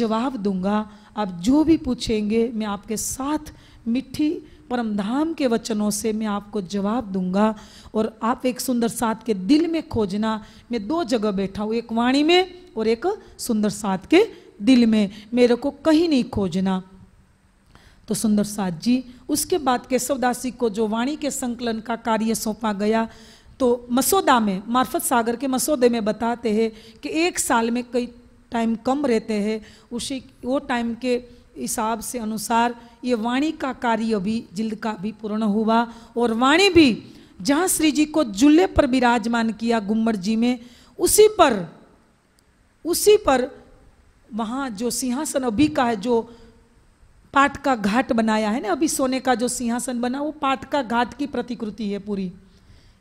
जवाब दूंगा आप जो भी पूछेंगे मैं आपके साथ मिठ्ठी परमधाम के वचनों से मैं आपको जवाब दूंगा और आप एक सुंदर साथ के दिल में खोजना मैं दो जगह बैठा हूँ एक वाणी में और एक सुंदर साथ के दिल में मेरे को कहीं नहीं खोजना तो सुंदर साथ जी उसके बाद केशवदास जी को जो वाणी के संकलन का कार्य सौंपा गया तो मसौदा में मार्फत सागर के मसौदे में बताते हैं कि एक साल में कई टाइम कम रहते हैं उसी वो टाइम के हिसाब से अनुसार ये वाणी का कार्य भी जिल्द का भी पूर्ण हुआ और वाणी भी जहाँ श्री जी को जुल्ले पर विराजमान किया गुम्बर जी में उसी पर उसी पर वहाँ जो सिंहासन अभी का है जो पाट का घाट बनाया है ना अभी सोने का जो सिंहासन बना वो पाट का घाट की प्रतिकृति है पूरी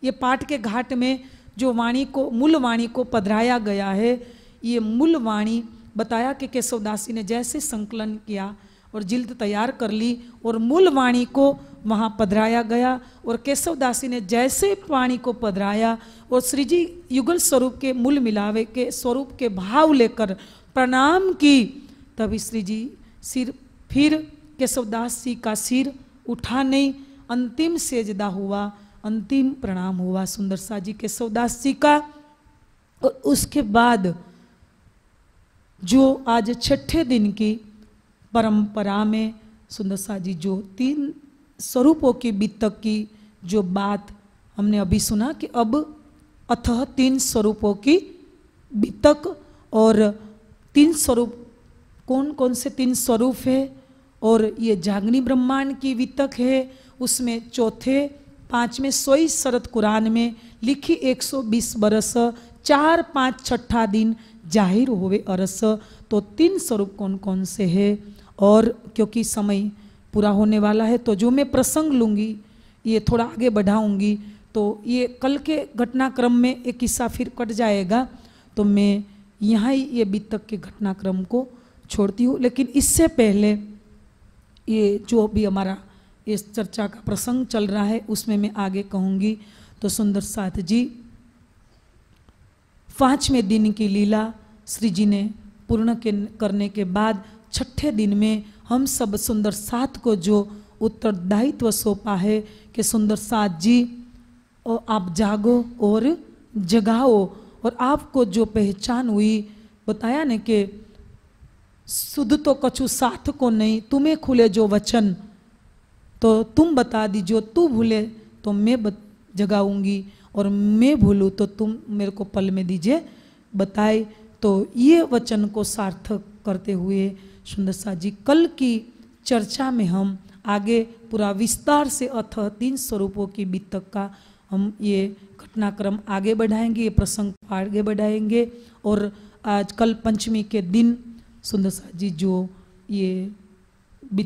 ये पाट के घाट में जो वाणी को मूल वाणी को पधराया गया है ये मूल वाणी बताया कि केशवदासी ने जैसे संकलन किया और जिल्द तैयार कर ली और मूल वाणी को वहाँ पधराया गया और केशवदासी ने जैसे वाणी को पधराया और श्री जी युगल स्वरूप के मूल मिलावे के स्वरूप के भाव लेकर प्रणाम की तभी श्री जी सिर फिर केशवदास जी का सिर उठा नहीं अंतिम सेजदा हुआ अंतिम प्रणाम हुआ सुंदर सा जी केशवदास जी का और उसके बाद जो आज छठे दिन की परंपरा में सुंदर सा जी जो तीन स्वरूपों के बीतक की जो बात हमने अभी सुना कि अब अतः तीन स्वरूपों की बीतक और तीन स्वरूप कौन कौन से तीन स्वरूप है और ये जागनी ब्रह्मांड की वितक है उसमें चौथे पाँचवें सोई शरत कुरान में लिखी 120 बरस चार पाँच छठा दिन जाहिर होवे अरस तो तीन स्वरूप कौन कौन से है और क्योंकि समय पूरा होने वाला है तो जो मैं प्रसंग लूँगी ये थोड़ा आगे बढ़ाऊँगी तो ये कल के घटनाक्रम में एक हिस्सा फिर कट जाएगा तो मैं यहाँ ही ये बीत तक के घटनाक्रम को छोड़ती हूँ लेकिन इससे पहले ये जो भी हमारा इस चर्चा का प्रसंग चल रहा है उसमें मैं आगे कहूँगी तो सुंदर साथ जी पाँचवें दिन की लीला श्री जी ने पूर्ण करने के बाद छठे दिन में हम सब सुंदर साथ को जो उत्तरदायित्व सौंपा है कि सुंदर साथ जी और आप जागो और जगाओ और आपको जो पहचान हुई बताया न कि सुध तो कछु साथ को नहीं तुम्हें खुले जो वचन तो तुम बता दीजिए तू भूले तो मैं जगाऊंगी और मैं भूलूँ तो तुम मेरे को पल में दीजिए बताए तो ये वचन को सार्थक करते हुए सुंदर शाह जी कल की चर्चा में हम आगे पूरा विस्तार से अथ तीन स्वरूपों की बीतक का हम ये घटनाक्रम आगे बढ़ाएंगे ये प्रसंग आगे बढ़ाएंगे और आज कल पंचमी के दिन सुंदर सा जी जो ये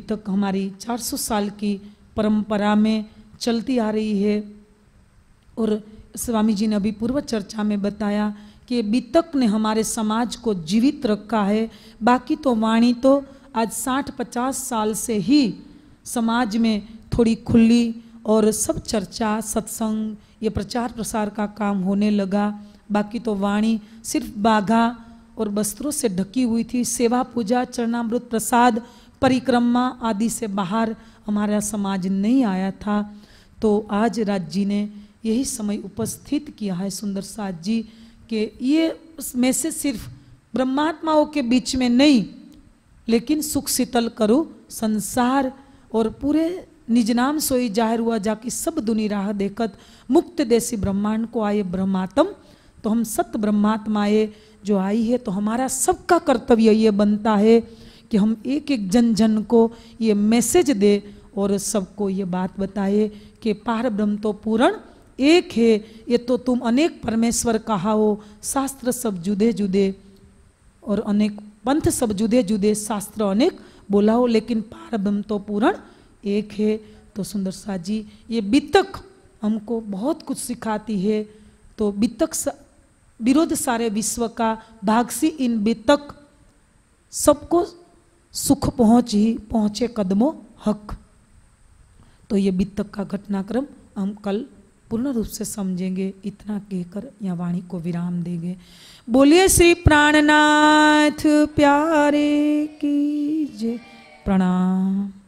तक हमारी 400 साल की परंपरा में चलती आ रही है और स्वामी जी ने अभी पूर्व चर्चा में बताया कि बीतक ने हमारे समाज को जीवित रखा है बाकी तो वाणी तो आज 60-50 साल से ही समाज में थोड़ी खुली और सब चर्चा सत्संग ये प्रचार प्रसार का काम होने लगा बाकी तो वाणी सिर्फ बाघा और वस्त्रों से ढकी हुई थी सेवा पूजा चरणामृत प्रसाद परिक्रमा आदि से बाहर हमारा समाज नहीं आया था तो आज राज जी ने यही समय उपस्थित किया है सुंदर साज जी के ये मैसेज सिर्फ ब्रह्मात्माओं के बीच में नहीं लेकिन सुख शीतल करो संसार और पूरे निज नाम सोई जाहिर हुआ जाकि सब दुनी राह देखत मुक्त देसी ब्रह्मांड को आए ब्रह्मात्म तो हम सत ब्रह्मात्माए जो आई है तो हमारा सबका कर्तव्य ये बनता है कि हम एक एक जन जन को ये मैसेज दे और सबको ये बात बताए कि पार ब्रह्म तो पूर्ण एक है ये तो तुम अनेक परमेश्वर कहा हो शास्त्र सब जुदे जुदे और अनेक पंथ सब जुदे जुदे शास्त्र अनेक बोला हो लेकिन पार ब्रह्म तो पूर्ण एक है तो सुंदर शाह जी ये बीतक हमको बहुत कुछ सिखाती है तो बीतक विरोध सारे विश्व का भागसी इन बेतक सबको सुख पहुंच ही पहुंचे कदमों हक तो ये बीतक का घटनाक्रम हम कल पूर्ण रूप से समझेंगे इतना कहकर या वाणी को विराम देंगे बोलिए श्री प्राणनाथ प्यारे की जय प्रणाम